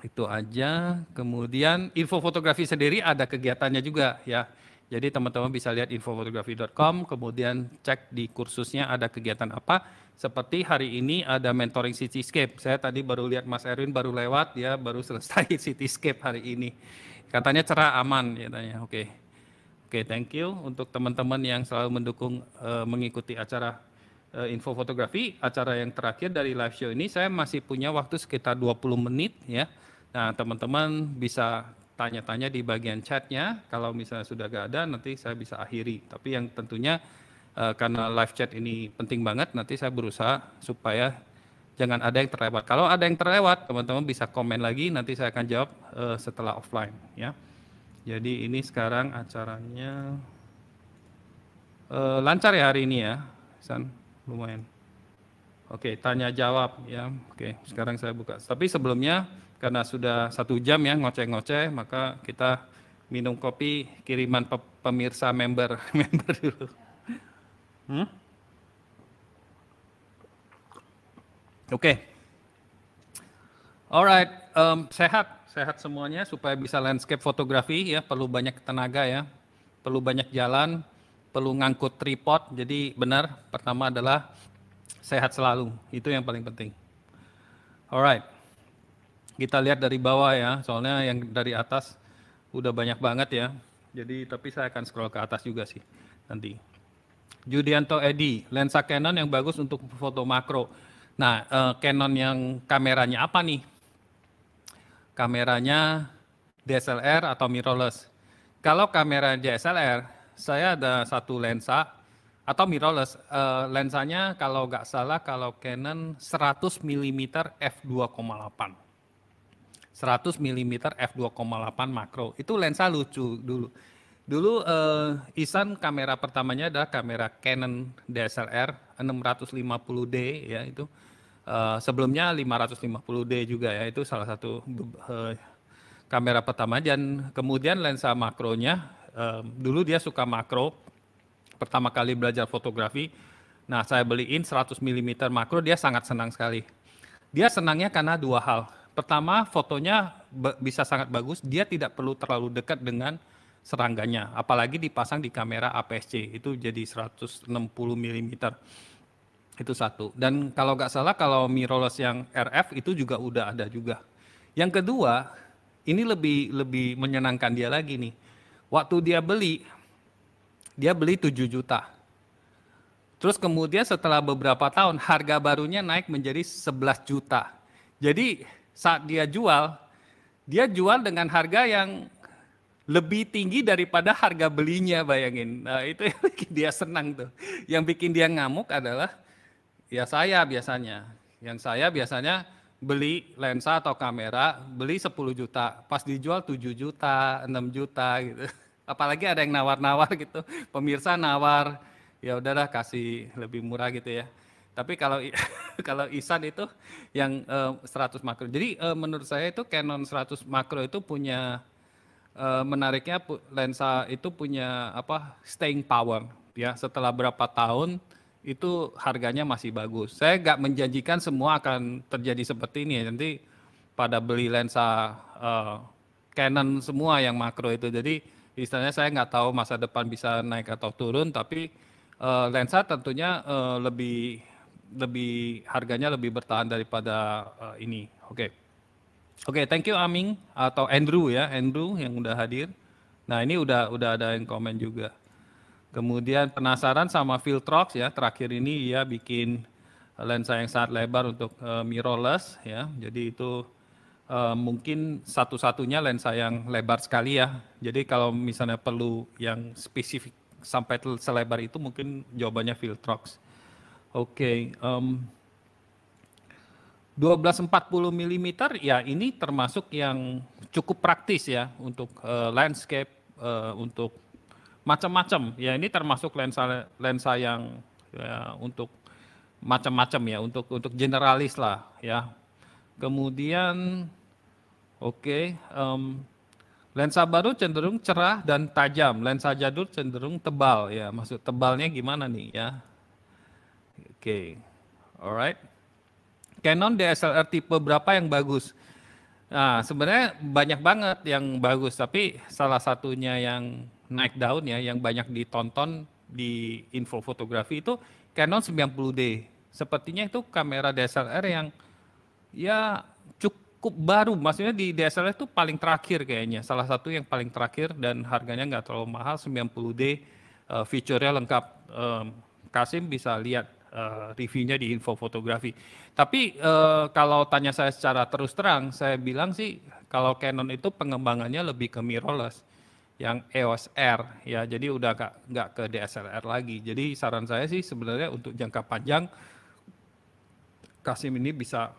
itu aja kemudian info fotografi sendiri ada kegiatannya juga ya jadi teman-teman bisa lihat infofotografi.com, kemudian cek di kursusnya ada kegiatan apa. Seperti hari ini ada mentoring cityscape. Saya tadi baru lihat Mas Erwin baru lewat, ya, baru selesai cityscape hari ini. Katanya cerah aman, katanya. Oke, oke, thank you untuk teman-teman yang selalu mendukung uh, mengikuti acara uh, eh, info fotografi. Acara yang terakhir dari live show ini saya masih punya waktu sekitar 20 menit ya. Nah, teman-teman bisa tanya-tanya di bagian chatnya. Kalau misalnya sudah gak ada, nanti saya bisa akhiri. Tapi yang tentunya uh, karena live chat ini penting banget, nanti saya berusaha supaya jangan ada yang terlewat. Kalau ada yang terlewat, teman-teman bisa komen lagi, nanti saya akan jawab uh, setelah offline. Ya. Jadi ini sekarang acaranya uh, lancar ya hari ini ya, San, lumayan. Oke, tanya jawab ya. Oke, sekarang saya buka. Tapi sebelumnya karena sudah satu jam ya ngoceh-ngoceh, maka kita minum kopi kiriman pe pemirsa member member dulu. Hmm? Oke. Okay. Alright, um, sehat, sehat semuanya supaya bisa landscape fotografi ya perlu banyak tenaga ya, perlu banyak jalan, perlu ngangkut tripod. Jadi benar, pertama adalah sehat selalu. Itu yang paling penting. Alright. Kita lihat dari bawah ya, soalnya yang dari atas udah banyak banget ya. Jadi tapi saya akan scroll ke atas juga sih nanti. Judianto Edi, lensa Canon yang bagus untuk foto makro. Nah, uh, Canon yang kameranya apa nih? Kameranya DSLR atau mirrorless. Kalau kamera DSLR, saya ada satu lensa atau mirrorless. Uh, lensanya kalau nggak salah kalau Canon 100 mm f2,8 100 mm f2,8 makro. Itu lensa lucu dulu. Dulu uh, Isan kamera pertamanya adalah kamera Canon DSLR 650D ya itu. Uh, sebelumnya 550D juga ya itu salah satu uh, kamera pertama dan kemudian lensa makronya uh, dulu dia suka makro pertama kali belajar fotografi nah saya beliin 100 mm makro dia sangat senang sekali dia senangnya karena dua hal pertama fotonya bisa sangat bagus, dia tidak perlu terlalu dekat dengan serangganya, apalagi dipasang di kamera APS-C itu jadi 160 mm itu satu. Dan kalau nggak salah kalau mirrorless yang RF itu juga udah ada juga. Yang kedua, ini lebih lebih menyenangkan dia lagi nih. Waktu dia beli, dia beli 7 juta. Terus kemudian setelah beberapa tahun harga barunya naik menjadi 11 juta. Jadi saat dia jual, dia jual dengan harga yang lebih tinggi daripada harga belinya bayangin. Nah, itu yang bikin dia senang tuh. Yang bikin dia ngamuk adalah ya saya biasanya. Yang saya biasanya beli lensa atau kamera, beli 10 juta, pas dijual 7 juta, 6 juta gitu. Apalagi ada yang nawar-nawar gitu, pemirsa nawar, ya udahlah kasih lebih murah gitu ya. Tapi kalau kalau Isan itu yang uh, eh, 100 makro. Jadi uh, menurut saya itu Canon 100 makro itu punya uh, menariknya lensa itu punya apa staying power ya setelah berapa tahun itu harganya masih bagus. Saya nggak menjanjikan semua akan terjadi seperti ini ya. Nanti pada beli lensa uh, Canon semua yang makro itu. Jadi istilahnya saya nggak tahu masa depan bisa naik atau turun, tapi uh, lensa tentunya uh, lebih lebih harganya lebih bertahan daripada uh, ini. Oke. Okay. Oke, okay, thank you Aming atau Andrew ya, Andrew yang udah hadir. Nah, ini udah udah ada yang komen juga. Kemudian penasaran sama Filtrox ya, terakhir ini ya bikin lensa yang sangat lebar untuk uh, mirrorless ya. Jadi itu uh, mungkin satu-satunya lensa yang lebar sekali ya. Jadi kalau misalnya perlu yang spesifik sampai selebar itu mungkin jawabannya Filtrox. Oke, okay, um, 1240 mm ya ini termasuk yang cukup praktis ya untuk uh, landscape, uh, untuk macam-macam. Ya ini termasuk lensa lensa yang ya, untuk macam-macam ya, untuk untuk generalis lah ya. Kemudian oke, okay, um, lensa baru cenderung cerah dan tajam, lensa jadul cenderung tebal ya. Maksud tebalnya gimana nih ya? Oke. Alright. Canon DSLR tipe berapa yang bagus? Nah, sebenarnya banyak banget yang bagus, tapi salah satunya yang naik daun ya, yang banyak ditonton di info fotografi itu Canon 90D. Sepertinya itu kamera DSLR yang ya cukup baru, maksudnya di DSLR itu paling terakhir kayaknya, salah satu yang paling terakhir dan harganya nggak terlalu mahal, 90D, uh, eh, fiturnya lengkap. Kasim bisa lihat reviewnya eh, di info fotografi. Tapi uh, kalau tanya saya secara terus terang, saya bilang sih kalau Canon itu pengembangannya lebih ke mirrorless yang EOS R ya jadi udah nggak nggak ke DSLR lagi jadi saran saya sih sebenarnya untuk jangka panjang Kasim ini bisa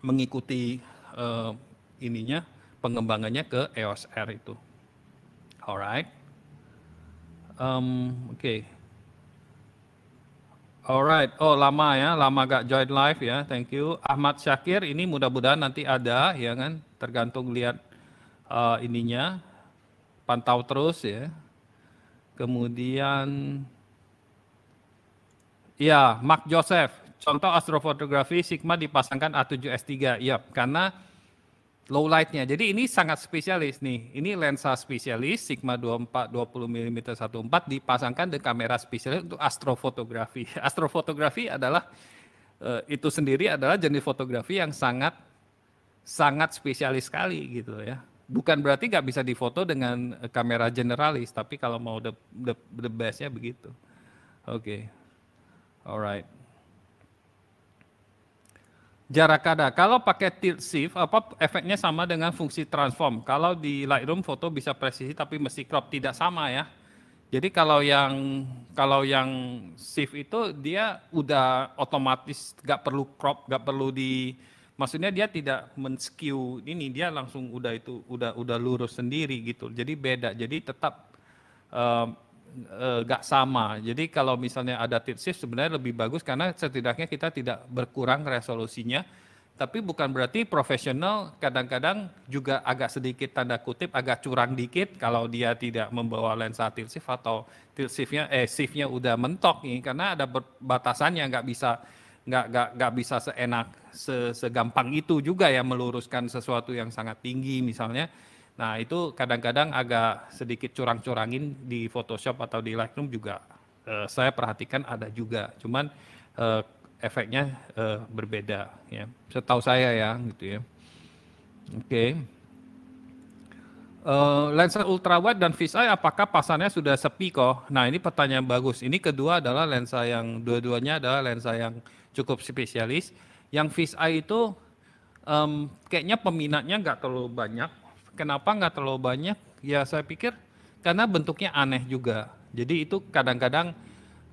mengikuti uh, ininya pengembangannya ke EOS R itu alright um, oke okay. Alright, oh lama ya, lama gak join live ya, thank you. Ahmad Syakir ini mudah-mudahan nanti ada ya kan, tergantung lihat uh, ininya, pantau terus ya. Kemudian, ya Mark Joseph, contoh astrofotografi Sigma dipasangkan A7S3, ya karena low light-nya. Jadi ini sangat spesialis nih. Ini lensa spesialis Sigma 24 20 mm 14 dipasangkan dengan kamera spesialis untuk astrofotografi. Astrofotografi adalah eh, itu sendiri adalah jenis fotografi yang sangat sangat spesialis sekali gitu ya. Bukan berarti nggak bisa difoto dengan eh, kamera generalis, tapi kalau mau the the, the bestnya begitu. Oke, okay. alright jarak ada Kalau pakai tilt shift, apa efeknya sama dengan fungsi transform. Kalau di Lightroom foto bisa presisi tapi mesti crop tidak sama ya. Jadi kalau yang kalau yang shift itu dia udah otomatis nggak perlu crop, nggak perlu di maksudnya dia tidak men skew ini dia langsung udah itu udah udah lurus sendiri gitu. Jadi beda. Jadi tetap uh, Eh, nggak e, sama. Jadi kalau misalnya ada tilt shift sebenarnya lebih bagus karena setidaknya kita tidak berkurang resolusinya. Tapi bukan berarti profesional kadang-kadang juga agak sedikit tanda kutip agak curang dikit kalau dia tidak membawa lensa tilt shift atau tilt shiftnya eh shiftnya udah mentok nih karena ada batasannya nggak bisa nggak nggak nggak bisa seenak se, segampang itu juga ya meluruskan sesuatu yang sangat tinggi misalnya Nah, itu kadang-kadang agak sedikit curang-curangin di Photoshop atau di Lightroom juga Uh, saya perhatikan ada juga. Cuman uh, efeknya uh, berbeda ya. Setahu saya ya gitu ya. Oke. Okay. Uh, lensa ultrawide dan fisheye apakah pasarnya sudah sepi kok? Nah ini pertanyaan bagus. Ini kedua adalah lensa yang dua-duanya adalah lensa yang cukup spesialis. Yang fisheye itu um, kayaknya peminatnya nggak terlalu banyak kenapa nggak terlalu banyak? Ya saya pikir karena bentuknya aneh juga. Jadi itu kadang-kadang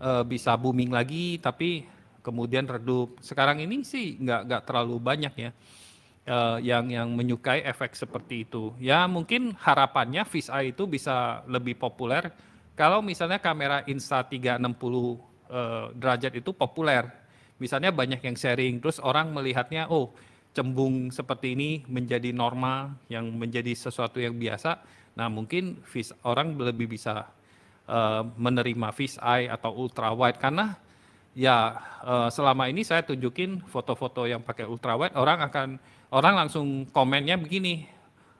e, bisa booming lagi, tapi kemudian redup. Sekarang ini sih nggak nggak terlalu banyak ya e, yang yang menyukai efek seperti itu. Ya mungkin harapannya Eye itu bisa lebih populer kalau misalnya kamera Insta 360 e, eh, derajat itu populer. Misalnya banyak yang sharing, terus orang melihatnya, oh cembung seperti ini menjadi norma yang menjadi sesuatu yang biasa, nah mungkin fish, orang lebih bisa uh, menerima fish eye atau ultra wide karena ya uh, selama ini saya tunjukin foto-foto yang pakai ultra wide orang akan orang langsung komennya begini,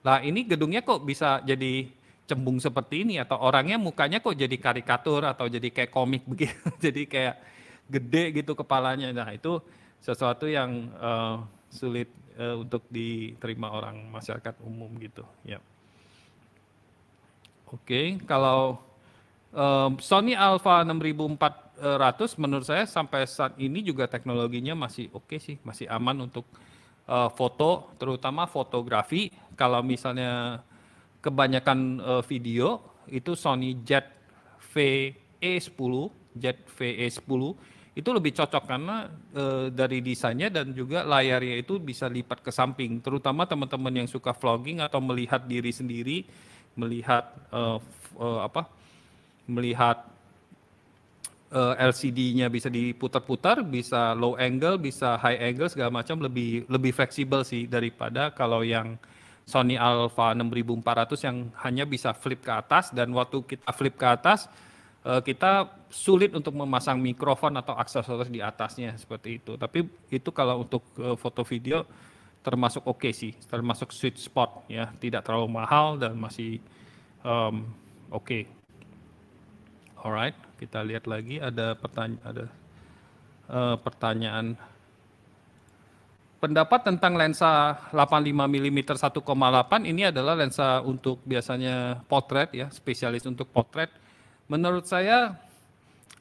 lah ini gedungnya kok bisa jadi cembung seperti ini atau orangnya mukanya kok jadi karikatur atau jadi kayak komik begitu, jadi kayak gede gitu kepalanya, nah itu sesuatu yang uh, sulit uh, untuk diterima orang masyarakat umum gitu ya oke okay, kalau um, Sony Alpha 6400 menurut saya sampai saat ini juga teknologinya masih oke okay sih masih aman untuk uh, foto terutama fotografi kalau misalnya kebanyakan uh, video itu Sony zv e 10 zv e 10 itu lebih cocok karena e, dari desainnya dan juga layarnya itu bisa lipat ke samping terutama teman-teman yang suka vlogging atau melihat diri sendiri melihat e, e, apa melihat e, LCD-nya bisa diputar-putar bisa low angle bisa high angle segala macam lebih lebih fleksibel sih daripada kalau yang Sony Alpha 6400 yang hanya bisa flip ke atas dan waktu kita flip ke atas Eh, kita sulit untuk memasang mikrofon atau aksesoris di atasnya seperti itu. Tapi itu kalau untuk eh, foto video termasuk oke okay sih, termasuk sweet spot ya, tidak terlalu mahal dan masih um, oke. Okay. Alright, kita lihat lagi ada pertanyaan ada uh, pertanyaan pendapat tentang lensa 85 mm 1,8 ini adalah lensa untuk biasanya potret ya, spesialis untuk potret menurut saya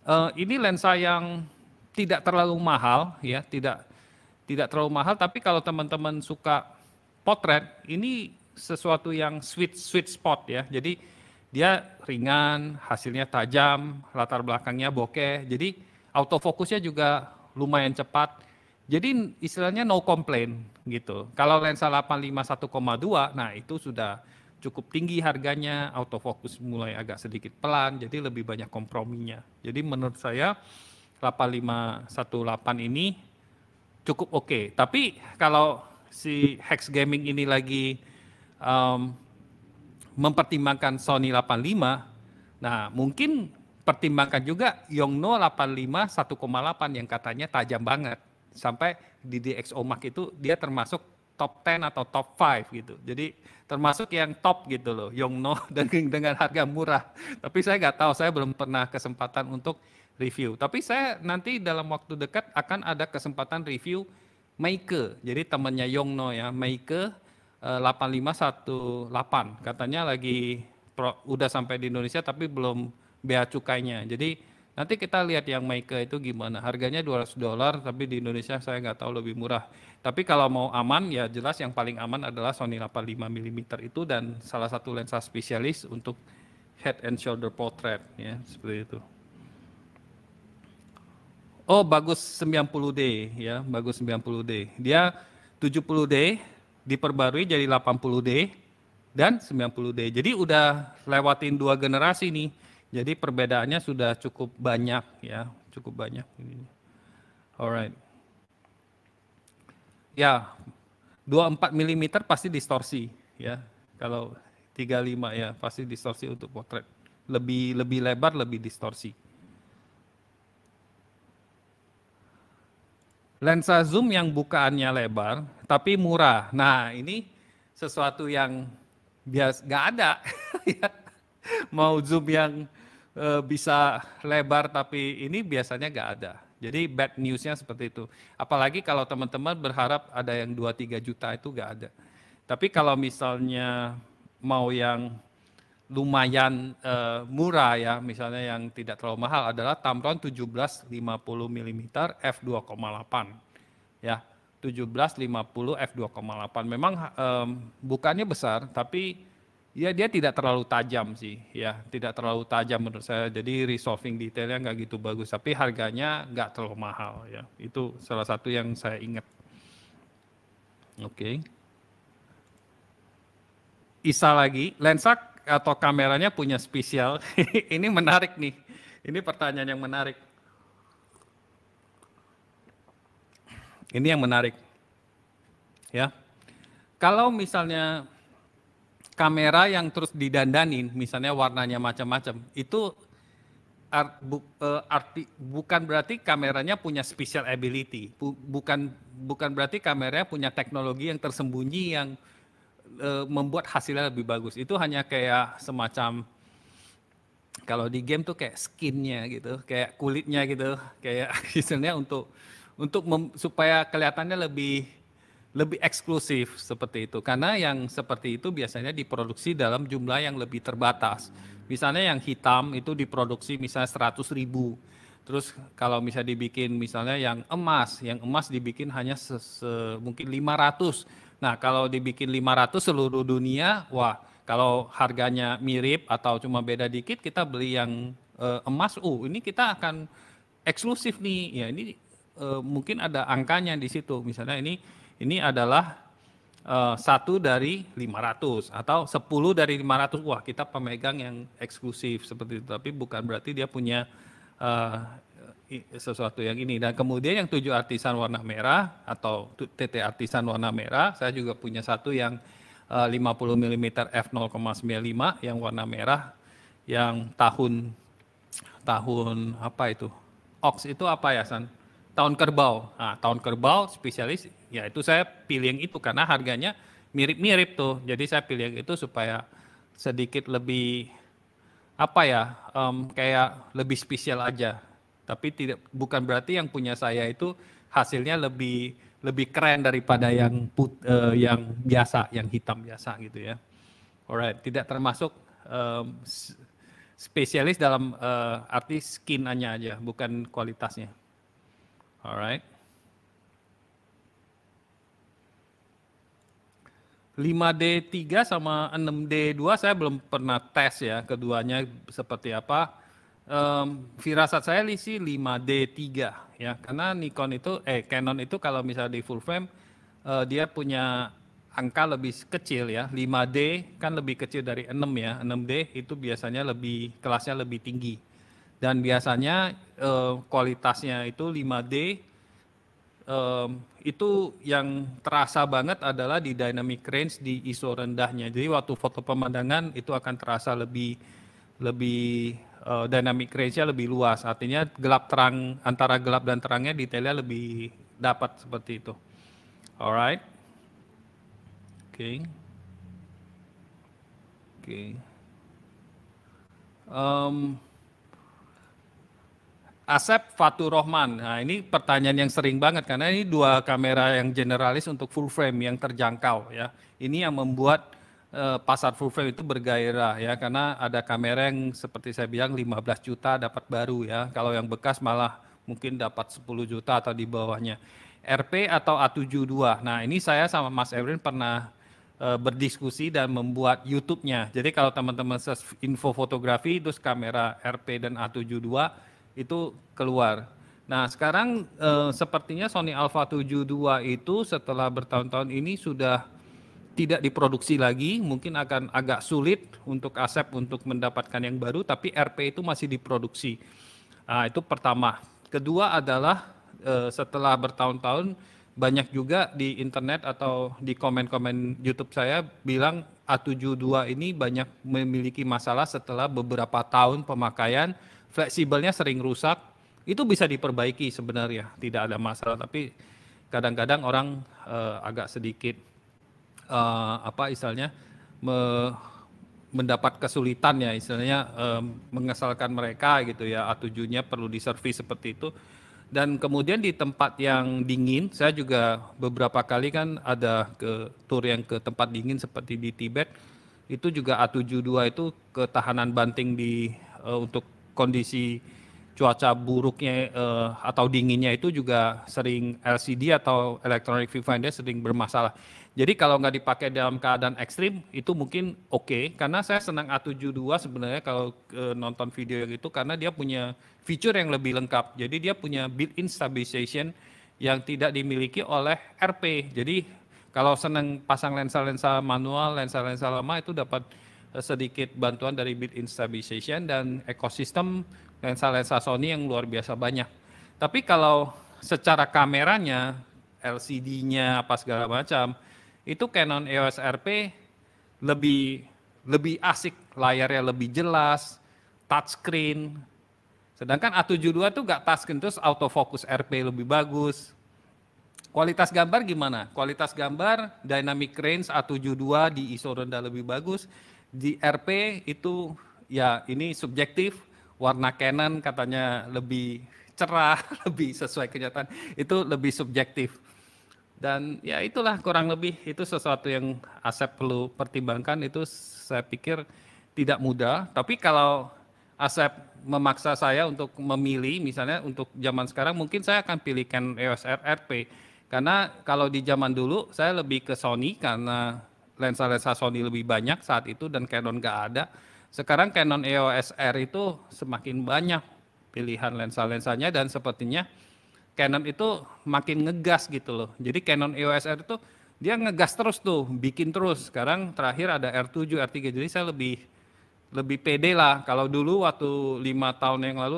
uh, ini lensa yang tidak terlalu mahal ya, tidak tidak terlalu mahal tapi kalau teman-teman suka potret ini sesuatu yang sweet sweet spot ya. Jadi dia ringan, hasilnya tajam, latar belakangnya bokeh. Jadi autofokusnya juga lumayan cepat. Jadi istilahnya no complain gitu. Kalau lensa 851,2 nah itu sudah cukup tinggi harganya, autofocus mulai agak sedikit pelan, jadi lebih banyak komprominya. Jadi menurut saya Rapa 518 ini cukup oke. Okay. Tapi kalau si Hex Gaming ini lagi um, mempertimbangkan Sony 85, nah mungkin pertimbangkan juga Yongno 85 1,8 yang katanya tajam banget. Sampai di DxOMark itu dia termasuk top 10 atau top 5 gitu. Jadi termasuk yang top gitu loh, Yongno dan dengan harga murah. Tapi saya nggak tahu, saya belum pernah kesempatan untuk review. Tapi saya nanti dalam waktu dekat akan ada kesempatan review Meike. Jadi temannya Yongno ya, Meike 8518 eh, katanya lagi pro, udah sampai di Indonesia tapi belum bea cukainya. Jadi Nanti kita lihat yang Meike itu gimana. Harganya 200 dolar, tapi di Indonesia saya nggak tahu lebih murah. Tapi kalau mau aman, ya jelas yang paling aman adalah Sony 85 mm itu dan salah satu lensa spesialis untuk head and shoulder portrait ya seperti itu. Oh bagus 90D ya, bagus 90D. Dia 70D diperbarui jadi 80D dan 90D. Jadi udah lewatin dua generasi nih jadi perbedaannya sudah cukup banyak ya, cukup banyak. Alright. Ya, 24 mm pasti distorsi ya. Kalau 35 ya pasti distorsi untuk potret. Lebih lebih lebar, lebih distorsi. Lensa zoom yang bukaannya lebar tapi murah. Nah, ini sesuatu yang bias nggak ada ya. Mau zoom yang Eh, bisa lebar tapi ini biasanya nggak ada. Jadi bad newsnya seperti itu. Apalagi kalau teman-teman berharap ada yang 2-3 juta itu nggak ada. Tapi kalau misalnya mau yang lumayan uh, murah ya, misalnya yang tidak terlalu mahal adalah Tamron 1750 mm f 2,8 ya. 1750 f 2,8 memang um, bukannya besar tapi ya dia tidak terlalu tajam sih ya tidak terlalu tajam menurut saya jadi resolving detailnya nggak gitu bagus tapi harganya nggak terlalu mahal ya itu salah satu yang saya ingat oke okay. Isa lagi lensa atau kameranya punya spesial ini menarik nih ini pertanyaan yang menarik ini yang menarik ya kalau misalnya kamera yang terus didandanin, misalnya warnanya macam-macam, itu art, bu, uh, arti, bukan berarti kameranya punya special ability, bu, bukan bukan berarti kameranya punya teknologi yang tersembunyi yang uh, membuat hasilnya lebih bagus. Itu hanya kayak semacam kalau di game tuh kayak skinnya gitu, kayak kulitnya gitu, kayak misalnya untuk untuk mem, supaya kelihatannya lebih lebih eksklusif seperti itu karena yang seperti itu biasanya diproduksi dalam jumlah yang lebih terbatas misalnya yang hitam itu diproduksi misalnya 100 ribu terus kalau misalnya dibikin misalnya yang emas yang emas dibikin hanya se -se mungkin 500 nah kalau dibikin 500 seluruh dunia wah kalau harganya mirip atau cuma beda dikit kita beli yang uh, emas uh ini kita akan eksklusif nih ya ini uh, mungkin ada angkanya di situ misalnya ini ini adalah eh, satu dari 500 atau 10 dari 500 wah kita pemegang yang eksklusif seperti itu tapi bukan berarti dia punya uh, sesuatu yang ini dan kemudian yang tujuh artisan warna merah atau TT artisan warna merah saya juga punya satu yang uh, 50 mm f0,95 yang warna merah yang tahun tahun apa itu ox itu apa ya San tahun kerbau. Nah, tahun kerbau spesialis ya itu saya pilih yang itu karena harganya mirip-mirip tuh. Jadi saya pilih yang itu supaya sedikit lebih apa ya um, kayak lebih spesial aja. Tapi tidak bukan berarti yang punya saya itu hasilnya lebih lebih keren daripada yang put, uh, yang biasa, yang hitam biasa gitu ya. Alright, tidak termasuk um, spesialis dalam uh, arti skinannya aja, bukan kualitasnya. All right. Lima D tiga sama enam D dua saya belum pernah tes ya keduanya seperti apa. Um, firasat saya sih lima D tiga ya karena Nikon itu eh Canon itu kalau misalnya di full frame uh, dia punya angka lebih kecil ya 5D kan lebih kecil dari 6 ya 6D itu biasanya lebih kelasnya lebih tinggi dan biasanya uh, kualitasnya itu 5D eh, itu yang terasa banget adalah di dynamic range di ISO rendahnya jadi waktu foto pemandangan itu akan terasa lebih lebih uh, dynamic range-nya lebih luas artinya gelap terang antara gelap dan terangnya detailnya lebih dapat seperti itu alright oke okay. oke okay. um, Asep Fatur Rohman. Nah, ini pertanyaan yang sering banget karena ini dua kamera yang generalis untuk full frame yang terjangkau ya. Ini yang membuat uh, pasar full frame itu bergairah ya karena ada kamera yang seperti saya bilang 15 juta dapat baru ya. Kalau yang bekas malah mungkin dapat 10 juta atau di bawahnya. RP atau A72. Nah, ini saya sama Mas Erwin pernah eh, berdiskusi dan membuat YouTube-nya. Jadi kalau teman-teman search info fotografi terus kamera RP dan A72 itu keluar. Nah, sekarang eh, sepertinya Sony Alpha 72 itu setelah bertahun-tahun ini sudah tidak diproduksi lagi, mungkin akan agak sulit untuk Asep untuk mendapatkan yang baru, tapi RP itu masih diproduksi. Nah, itu pertama. Kedua adalah eh, setelah bertahun-tahun banyak juga di internet atau di komen-komen YouTube saya bilang A72 ini banyak memiliki masalah setelah beberapa tahun pemakaian fleksibelnya sering rusak itu bisa diperbaiki sebenarnya tidak ada masalah tapi kadang-kadang orang uh, agak sedikit uh, apa istilahnya me, mendapat kesulitan ya istilahnya uh, mengesalkan mereka gitu ya A7-nya perlu diservis seperti itu dan kemudian di tempat yang dingin saya juga beberapa kali kan ada ke tour yang ke tempat dingin seperti di Tibet itu juga A72 itu ketahanan banting di uh, untuk kondisi cuaca buruknya uh, atau dinginnya itu juga sering LCD atau electronic viewfinder sering bermasalah. Jadi kalau nggak dipakai dalam keadaan ekstrim itu mungkin oke okay. karena saya senang A72 sebenarnya kalau uh, nonton video itu karena dia punya fitur yang lebih lengkap. Jadi dia punya built-in stabilization yang tidak dimiliki oleh RP. Jadi kalau senang pasang lensa-lensa manual, lensa-lensa lama itu dapat Eh, sedikit bantuan dari bit Instabilization dan ekosistem lensa-lensa Sony yang luar biasa banyak. Tapi kalau secara kameranya, LCD-nya apa segala macam, itu Canon EOS RP lebih lebih asik, layarnya lebih jelas, touchscreen. Sedangkan A72 tuh gak touchscreen terus autofocus RP lebih bagus. Kualitas gambar gimana? Kualitas gambar dynamic range A72 di ISO rendah lebih bagus di RP itu ya ini subjektif warna Canon katanya lebih cerah lebih sesuai kenyataan itu lebih subjektif dan ya itulah kurang lebih itu sesuatu yang Asep perlu pertimbangkan itu saya pikir tidak mudah tapi kalau Asep memaksa saya untuk memilih misalnya untuk zaman sekarang mungkin saya akan pilihkan EOS RP karena kalau di zaman dulu saya lebih ke Sony karena lensa-lensa Sony lebih banyak saat itu dan Canon gak ada. Sekarang Canon EOS R itu semakin banyak pilihan lensa-lensanya dan sepertinya Canon itu makin ngegas gitu loh. Jadi Canon EOS R itu dia ngegas terus tuh, bikin terus. Sekarang terakhir ada R7, R3. Jadi saya lebih lebih pede lah. Kalau dulu waktu lima tahun yang lalu,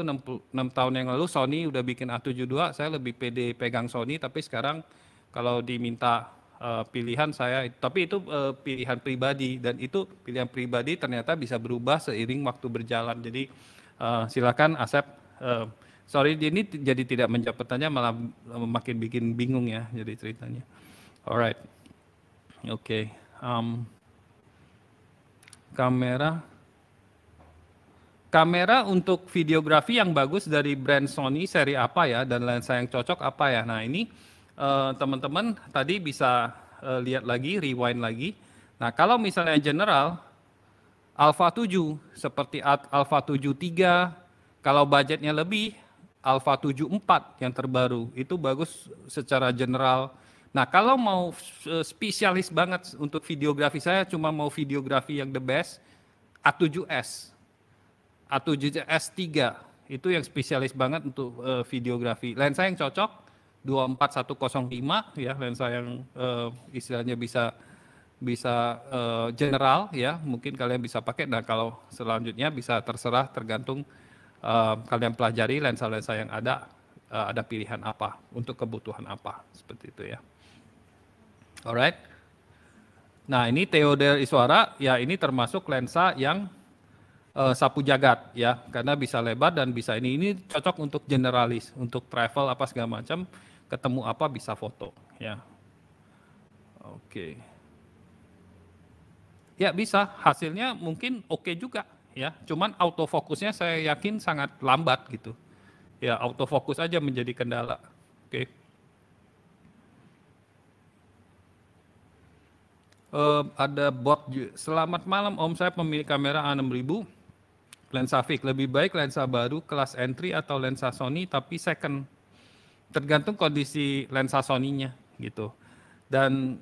enam tahun yang lalu Sony udah bikin A72, saya lebih pede pegang Sony. Tapi sekarang kalau diminta uh, pilihan saya tapi itu uh, pilihan pribadi dan itu pilihan pribadi ternyata bisa berubah seiring waktu berjalan jadi uh, silakan Asep uh, sorry ini jadi tidak menjawab pertanyaan malah makin bikin bingung ya jadi ceritanya alright oke okay. um, kamera kamera untuk videografi yang bagus dari brand Sony seri apa ya dan lensa yang cocok apa ya nah ini Eh, teman-teman uh, tadi bisa uh, lihat lagi, rewind lagi. Nah, kalau misalnya general Alpha 7 seperti alfa 73, kalau budgetnya lebih alfa 74 yang terbaru itu bagus secara general. Nah, kalau mau eh, spesialis banget untuk videografi saya cuma mau videografi yang the best A7S. A7S 3 itu yang spesialis banget untuk uh, videografi. Lensa yang cocok 24105 ya lensa yang uh, istilahnya bisa bisa uh, general ya mungkin kalian bisa pakai dan nah, kalau selanjutnya bisa terserah tergantung uh, kalian pelajari lensa-lensa yang ada uh, ada pilihan apa untuk kebutuhan apa seperti itu ya alright nah ini Theodor Iswara ya ini termasuk lensa yang uh, sapu jagat ya karena bisa lebar dan bisa ini ini cocok untuk generalis untuk travel apa segala macam ketemu apa bisa foto ya oke okay. ya bisa hasilnya mungkin oke okay juga ya cuman autofokusnya saya yakin sangat lambat gitu ya autofokus aja menjadi kendala oke okay. Uh, ada bot. Selamat malam Om, saya pemilik kamera A6000 lensa fix. Lebih baik lensa baru kelas entry atau lensa Sony tapi second tergantung kondisi lensa Sony-nya gitu. Dan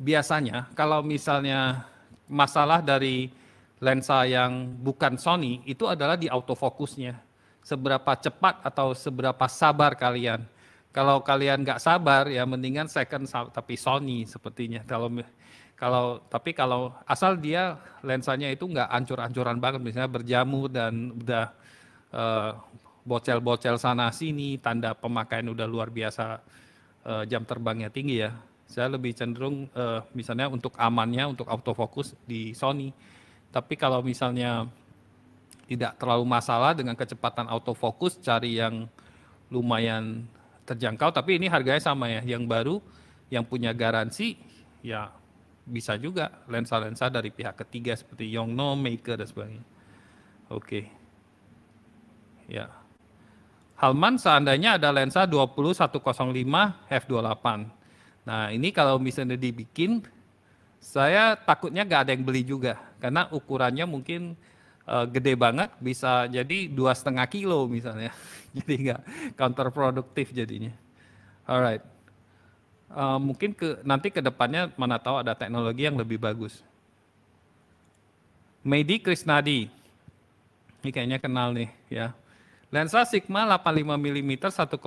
biasanya kalau misalnya masalah dari lensa yang bukan Sony itu adalah di autofokusnya. Seberapa cepat atau seberapa sabar kalian. Kalau kalian nggak sabar ya mendingan second tapi Sony sepertinya. Kalau kalau tapi kalau asal dia lensanya itu nggak ancur-ancuran banget misalnya berjamur dan udah uh, bocel-bocel sana sini, tanda pemakaian udah luar biasa uh, jam terbangnya tinggi ya. Saya lebih cenderung uh, misalnya untuk amannya untuk autofocus di Sony. Tapi kalau misalnya tidak terlalu masalah dengan kecepatan autofocus cari yang lumayan terjangkau tapi ini harganya sama ya yang baru yang punya garansi ya bisa juga lensa-lensa dari pihak ketiga seperti Yongno, Maker dan sebagainya. Oke. Okay. Ya. Halman seandainya ada lensa 2105 f2.8. Nah ini kalau misalnya dibikin, saya takutnya nggak ada yang beli juga karena ukurannya mungkin uh, gede banget bisa jadi dua setengah kilo misalnya jadi nggak counterproduktif jadinya alright uh, mungkin ke nanti ke depannya mana tahu ada teknologi yang lebih bagus Medi Krisnadi ini kayaknya kenal nih ya Lensa Sigma 85 mm 1,4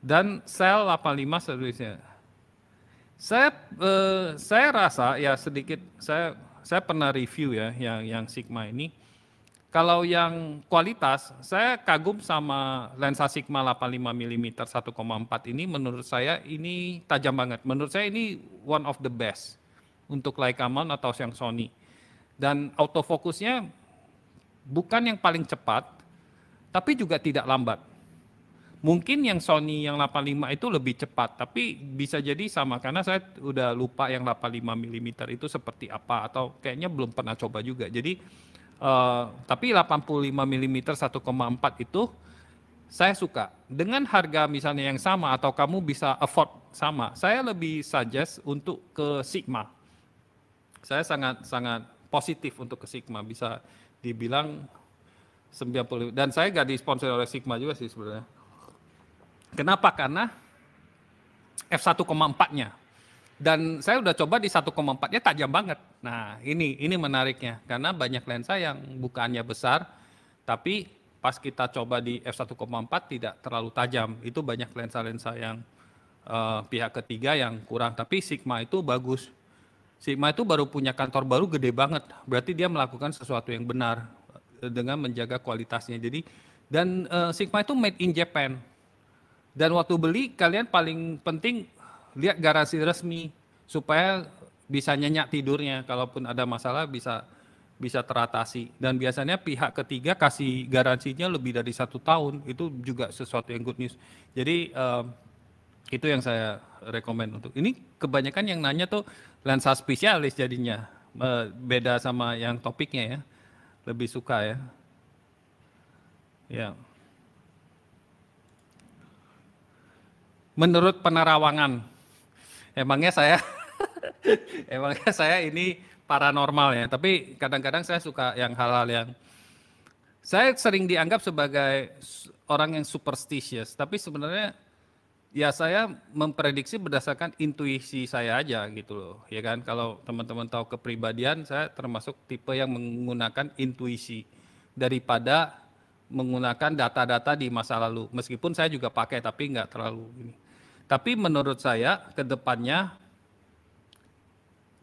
dan sel 85 seterusnya. Saya eh, saya rasa ya sedikit saya saya pernah review ya yang yang Sigma ini. Kalau yang kualitas, saya kagum sama lensa Sigma 85 mm 1,4 ini menurut saya ini tajam banget. Menurut saya ini one of the best untuk Leica mount atau yang Sony. Dan autofokusnya bukan yang paling cepat, tapi juga tidak lambat. Mungkin yang Sony yang 85 itu lebih cepat, tapi bisa jadi sama karena saya udah lupa yang 85 mm itu seperti apa atau kayaknya belum pernah coba juga. Jadi uh, tapi 85 mm 1,4 itu saya suka. Dengan harga misalnya yang sama atau kamu bisa afford sama, saya lebih suggest untuk ke Sigma. Saya sangat sangat positif untuk ke Sigma bisa dibilang 90 dan saya gak disponsori oleh Sigma juga sih sebenarnya. Kenapa? Karena F1,4-nya. Dan saya udah coba di 1,4-nya tajam banget. Nah, ini ini menariknya karena banyak lensa yang bukaannya besar tapi pas kita coba di F1,4 tidak terlalu tajam. Itu banyak lensa-lensa yang uh, pihak ketiga yang kurang, tapi Sigma itu bagus Sigma itu baru punya kantor baru gede banget. Berarti dia melakukan sesuatu yang benar eh, dengan menjaga kualitasnya. Jadi dan uh, eh, Sigma itu made in Japan. Dan waktu beli kalian paling penting lihat garansi resmi supaya bisa nyenyak tidurnya kalaupun ada masalah bisa bisa teratasi dan biasanya pihak ketiga kasih garansinya lebih dari satu tahun itu juga sesuatu yang good news jadi uh, itu yang saya rekomend untuk ini kebanyakan yang nanya tuh lensa spesialis jadinya eh, beda sama yang topiknya ya lebih suka ya ya menurut penerawangan emangnya saya emangnya saya ini paranormal ya tapi kadang-kadang saya suka yang hal-hal yang saya sering dianggap sebagai orang yang superstitious tapi sebenarnya Ya saya memprediksi berdasarkan intuisi saya aja gitu loh, ya kan. Kalau teman-teman tahu kepribadian, saya termasuk tipe yang menggunakan intuisi daripada menggunakan data-data di masa lalu. Meskipun saya juga pakai, tapi nggak terlalu ini. Tapi menurut saya kedepannya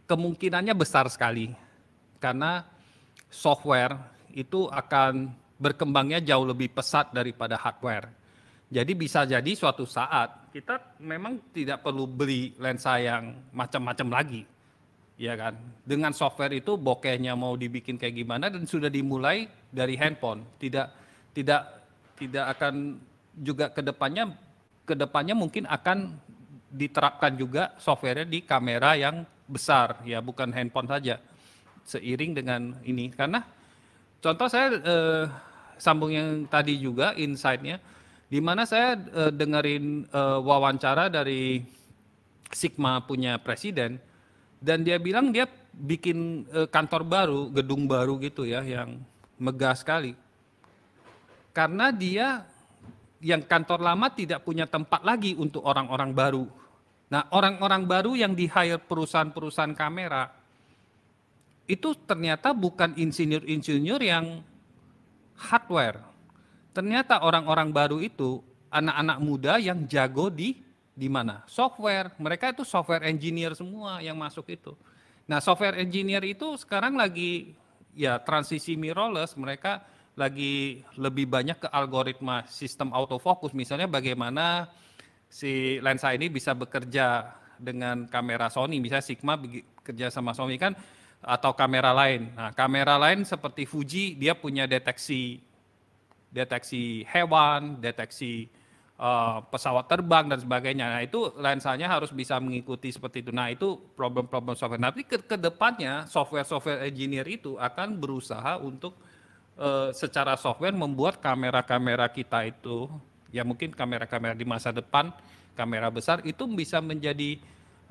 kemungkinannya besar sekali karena software itu akan berkembangnya jauh lebih pesat daripada hardware jadi bisa jadi suatu saat kita memang tidak perlu beli lensa yang macam-macam lagi. Ya kan? Dengan software itu bokehnya mau dibikin kayak gimana dan sudah dimulai dari handphone. Tidak tidak tidak akan juga kedepannya kedepannya mungkin akan diterapkan juga softwarenya di kamera yang besar ya bukan handphone saja seiring dengan ini karena contoh saya eh, sambung yang tadi juga insightnya nya di mana saya uh, dengerin uh, wawancara dari Sigma punya presiden dan dia bilang dia bikin uh, kantor baru, gedung baru gitu ya yang megah sekali. Karena dia yang kantor lama tidak punya tempat lagi untuk orang-orang baru. Nah, orang-orang baru yang di hire perusahaan-perusahaan kamera itu ternyata bukan insinyur-insinyur yang hardware, Ternyata orang-orang baru itu anak-anak muda yang jago di di mana? Software. Mereka itu software engineer semua yang masuk itu. Nah, software engineer itu sekarang lagi ya transisi mirrorless, mereka lagi lebih banyak ke algoritma sistem autofocus misalnya bagaimana si lensa ini bisa bekerja dengan kamera Sony misalnya Sigma bekerja sama Sony kan atau kamera lain. Nah, kamera lain seperti Fuji dia punya deteksi deteksi hewan, deteksi uh, pesawat terbang dan sebagainya. Nah itu lensanya harus bisa mengikuti seperti itu. Nah itu problem-problem software. Nah, tapi ke, ke depannya software-software engineer itu akan berusaha untuk uh, secara software membuat kamera-kamera kita itu, ya mungkin kamera-kamera di masa depan, kamera besar itu bisa menjadi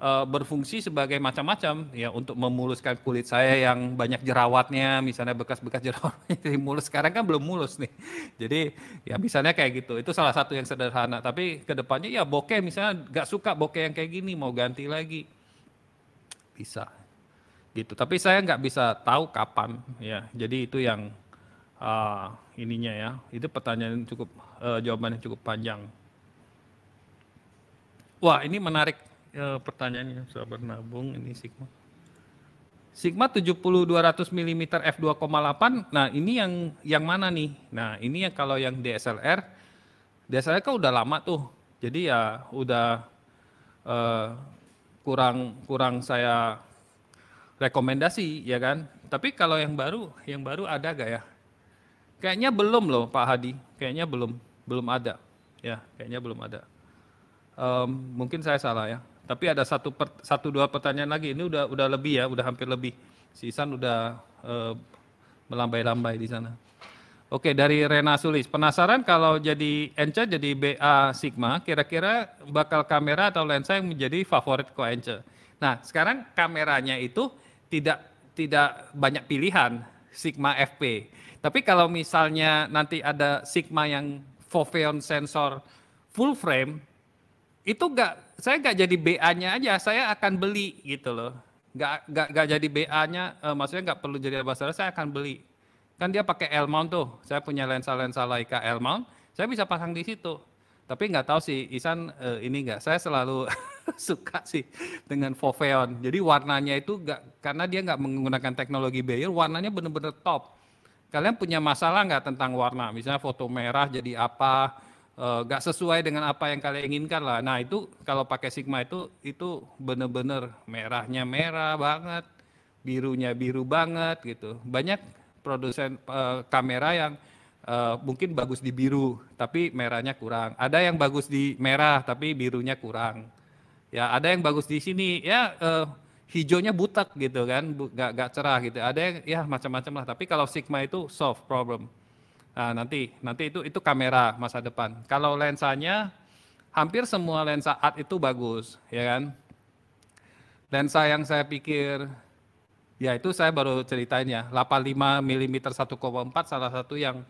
uh, berfungsi sebagai macam-macam ya untuk memuluskan kulit saya yang banyak jerawatnya misalnya bekas-bekas jerawat jadi mulus sekarang kan belum mulus nih jadi ya misalnya kayak gitu itu salah satu yang sederhana tapi kedepannya ya bokeh misalnya nggak suka bokeh yang kayak gini mau ganti lagi bisa gitu tapi saya nggak bisa tahu kapan ya jadi itu yang uh, ininya ya itu pertanyaan cukup uh, jawaban yang cukup panjang wah ini menarik ya, pertanyaannya sahabat nabung ini Sigma. Sigma 7200 mm f2,8. Nah, ini yang yang mana nih? Nah, ini yang kalau yang DSLR DSLR kan udah lama tuh. Jadi ya udah eh, kurang kurang saya rekomendasi ya kan. Tapi kalau yang baru, yang baru ada gak ya? Kayaknya belum loh Pak Hadi. Kayaknya belum belum ada. Ya, kayaknya belum ada. Um, mungkin saya salah ya. Tapi ada satu per, satu dua pertanyaan lagi. Ini udah udah lebih ya, udah hampir lebih. Si Isan udah uh, melambai-lambai di sana. Oke, dari Rena Sulis. Penasaran kalau jadi Ence jadi BA Sigma, kira-kira bakal kamera atau lensa yang menjadi favorit ko Ence? Nah, sekarang kameranya itu tidak tidak banyak pilihan Sigma FP. Tapi kalau misalnya nanti ada Sigma yang Foveon sensor full frame, itu enggak saya nggak jadi BA-nya aja, saya akan beli gitu loh. Nggak nggak nggak jadi BA-nya, uh, eh, maksudnya nggak perlu jadi ambassador, saya akan beli. Kan dia pakai L mount tuh, saya punya lensa lensa Leica L mount, saya bisa pasang di situ. Tapi nggak tahu sih Isan uh, ini nggak, saya selalu suka sih dengan Foveon. Jadi warnanya itu nggak karena dia nggak menggunakan teknologi Bayer, warnanya benar-benar top. Kalian punya masalah nggak tentang warna? Misalnya foto merah jadi apa, Eh, nggak uh, sesuai dengan apa yang kalian inginkan lah. Nah itu kalau pakai sigma itu itu bener-bener merahnya merah banget, birunya biru banget gitu. Banyak produsen uh, kamera yang uh, mungkin bagus di biru tapi merahnya kurang. Ada yang bagus di merah tapi birunya kurang. Ya ada yang bagus di sini ya uh, hijaunya butak gitu kan, nggak nggak cerah gitu. Ada yang ya macam-macam lah. Tapi kalau sigma itu solve problem Nah, nanti nanti itu itu kamera masa depan. Kalau lensanya hampir semua lensa art itu bagus, ya kan? Lensa yang saya pikir ya itu saya baru ceritain ya, 85 mm 1,4 salah satu yang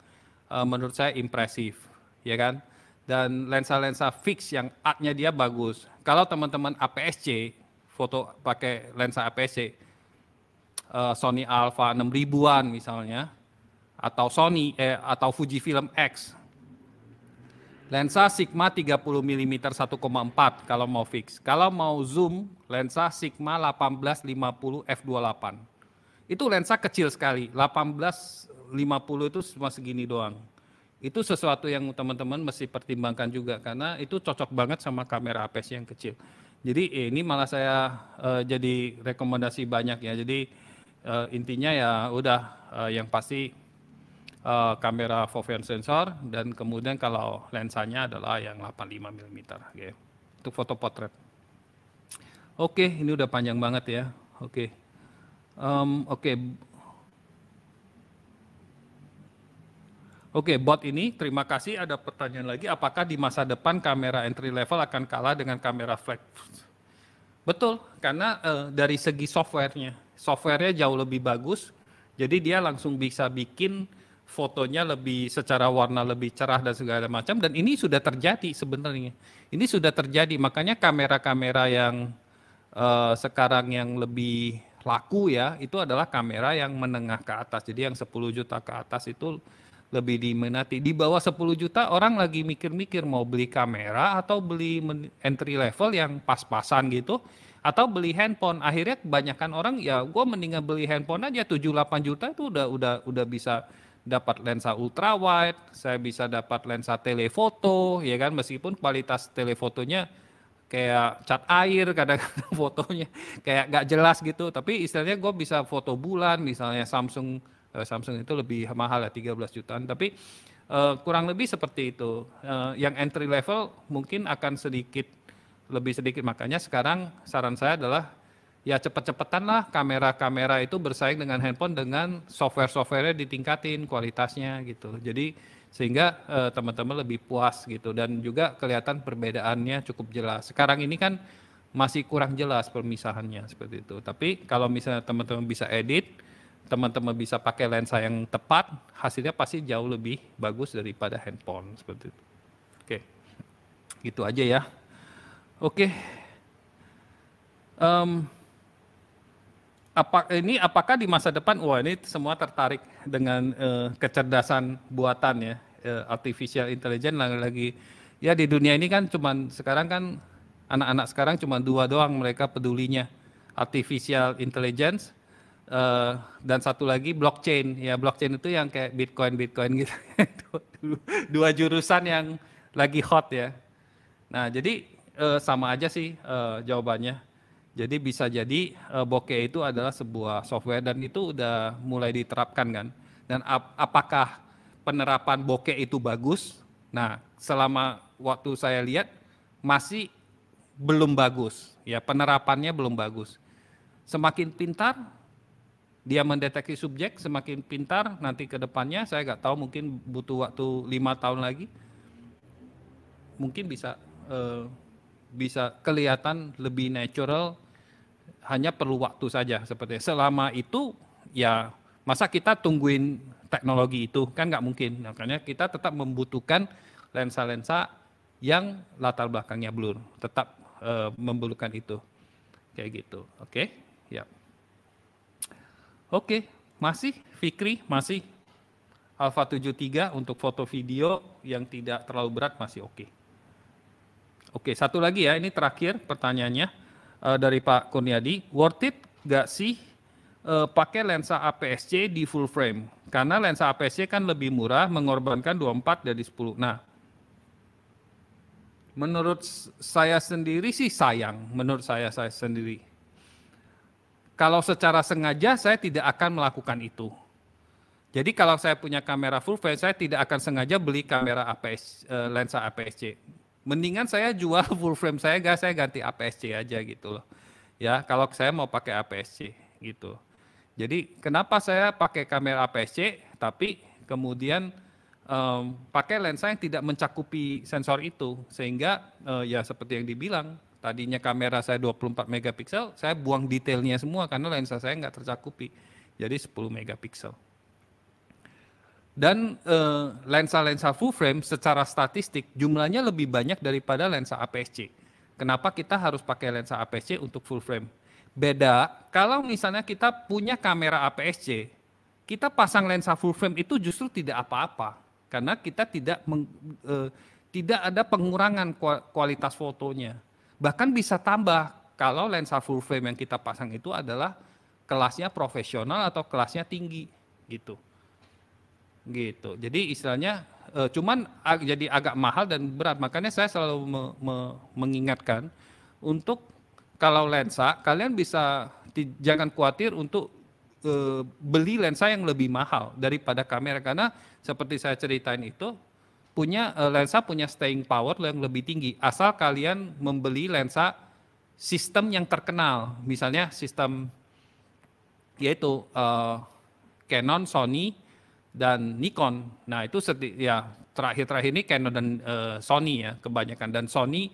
e, menurut saya impresif, ya kan? Dan lensa-lensa fix yang artnya dia bagus. Kalau teman-teman APS-C foto pakai lensa APS-C eh, Sony Alpha 6000-an misalnya, atau Sony eh, atau Fujifilm X. Lensa Sigma 30 mm 1,4 kalau mau fix. Kalau mau zoom, lensa Sigma 1850 f2.8. Itu lensa kecil sekali, 1850 itu cuma segini doang. Itu sesuatu yang teman-teman mesti pertimbangkan juga karena itu cocok banget sama kamera APS yang kecil. Jadi eh, ini malah saya eh, jadi rekomendasi banyak ya. Jadi eh, intinya ya udah eh, yang pasti uh, kamera foveal sensor dan kemudian kalau lensanya adalah yang 85 mm okay. untuk foto potret. Oke, okay, ini udah panjang banget ya. Oke. Okay. Um, Oke. Okay. Oke, okay, bot ini terima kasih ada pertanyaan lagi apakah di masa depan kamera entry level akan kalah dengan kamera flex? Betul, karena uh, dari segi softwarenya, softwarenya jauh lebih bagus. Jadi dia langsung bisa bikin fotonya lebih secara warna lebih cerah dan segala macam dan ini sudah terjadi sebenarnya ini sudah terjadi makanya kamera-kamera yang uh, sekarang yang lebih laku ya itu adalah kamera yang menengah ke atas jadi yang 10 juta ke atas itu lebih diminati di bawah 10 juta orang lagi mikir-mikir mau beli kamera atau beli entry level yang pas-pasan gitu atau beli handphone akhirnya kebanyakan orang ya gue mendingan beli handphone aja 7-8 juta itu udah udah udah bisa dapat lensa ultrawide, saya bisa dapat lensa telefoto, ya kan meskipun kualitas telefotonya kayak cat air kadang-kadang fotonya kayak gak jelas gitu, tapi istilahnya gue bisa foto bulan misalnya Samsung eh, Samsung itu lebih mahal ya 13 jutaan, tapi eh, kurang lebih seperti itu. Eh, yang entry level mungkin akan sedikit lebih sedikit makanya sekarang saran saya adalah ya cepet-cepetan lah kamera-kamera itu bersaing dengan handphone dengan software-softwarenya ditingkatin kualitasnya gitu. Jadi sehingga eh, teman-teman lebih puas gitu dan juga kelihatan perbedaannya cukup jelas. Sekarang ini kan masih kurang jelas pemisahannya seperti itu. Tapi kalau misalnya teman-teman bisa edit, teman-teman bisa pakai lensa yang tepat, hasilnya pasti jauh lebih bagus daripada handphone seperti itu. Oke, gitu aja ya. Oke. Um, apa ini apakah di masa depan wah ini semua tertarik dengan uh, kecerdasan buatan ya uh, artificial intelligence lagi, lagi ya di dunia ini kan cuman sekarang kan anak-anak sekarang cuma dua doang mereka pedulinya artificial intelligence uh, dan satu lagi blockchain ya blockchain itu yang kayak bitcoin bitcoin gitu dua jurusan yang lagi hot ya nah jadi uh, sama aja sih uh, jawabannya jadi bisa jadi uh, bokeh itu adalah sebuah software dan itu udah mulai diterapkan kan. Dan ap apakah penerapan bokeh itu bagus? Nah, selama waktu saya lihat masih belum bagus. Ya, penerapannya belum bagus. Semakin pintar dia mendeteksi subjek, semakin pintar nanti ke depannya saya nggak tahu mungkin butuh waktu lima tahun lagi. Mungkin bisa uh, bisa kelihatan lebih natural hanya perlu waktu saja seperti selama itu ya masa kita tungguin teknologi itu kan nggak mungkin makanya kita tetap membutuhkan lensa-lensa yang latar belakangnya blur tetap e, memerlukan itu kayak gitu oke okay? ya yeah. oke okay. masih Fikri masih Alpha 73 untuk foto video yang tidak terlalu berat masih oke okay. oke satu lagi ya ini terakhir pertanyaannya uh, dari Pak Kurniadi, worth it nggak sih uh, pakai lensa APS-C di full frame? Karena lensa APS-C kan lebih murah, mengorbankan 24 dari 10. Nah, menurut saya sendiri sih sayang, menurut saya saya sendiri. Kalau secara sengaja saya tidak akan melakukan itu. Jadi kalau saya punya kamera full frame, saya tidak akan sengaja beli kamera APS, eh, lensa APS-C mendingan saya jual full frame saya gak saya ganti APS-C aja gitu loh ya kalau saya mau pakai APS-C gitu jadi kenapa saya pakai kamera APS-C tapi kemudian um, pakai lensa yang tidak mencakupi sensor itu sehingga uh, ya seperti yang dibilang tadinya kamera saya 24 megapiksel saya buang detailnya semua karena lensa saya nggak tercakupi jadi 10 megapiksel dan eh, lensa-lensa full frame secara statistik jumlahnya lebih banyak daripada lensa APS-C. Kenapa kita harus pakai lensa APS-C untuk full frame? Beda kalau misalnya kita punya kamera APS-C, kita pasang lensa full frame itu justru tidak apa-apa karena kita tidak meng, eh, tidak ada pengurangan kualitas fotonya. Bahkan bisa tambah kalau lensa full frame yang kita pasang itu adalah kelasnya profesional atau kelasnya tinggi gitu gitu. Jadi istilahnya uh, cuman ag jadi agak mahal dan berat. Makanya saya selalu me me mengingatkan untuk kalau lensa kalian bisa jangan khawatir untuk uh, beli lensa yang lebih mahal daripada kamera karena seperti saya ceritain itu punya uh, lensa punya staying power yang lebih tinggi asal kalian membeli lensa sistem yang terkenal misalnya sistem yaitu uh, Canon, Sony, dan Nikon. Nah itu ya terakhir-terakhir ini Canon dan uh, Sony ya kebanyakan dan Sony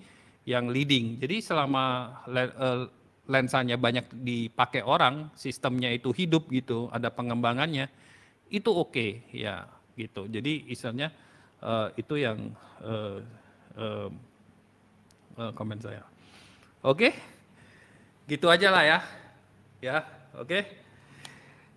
yang leading. Jadi selama eh, lensanya banyak dipakai orang, sistemnya itu hidup gitu, ada pengembangannya, itu oke okay, ya gitu. Jadi istilahnya uh, itu yang uh, uh, komen saya. Oke, okay? gitu aja lah ya, ya oke. Okay?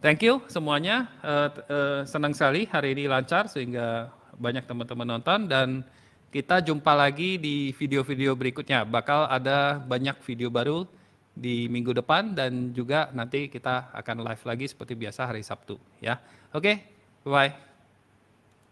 Thank you semuanya. Uh, uh, senang sekali hari ini lancar sehingga banyak teman-teman nonton dan kita jumpa lagi di video-video berikutnya. Bakal ada banyak video baru di minggu depan dan juga nanti kita akan live lagi seperti biasa hari Sabtu ya. Oke, okay, bye.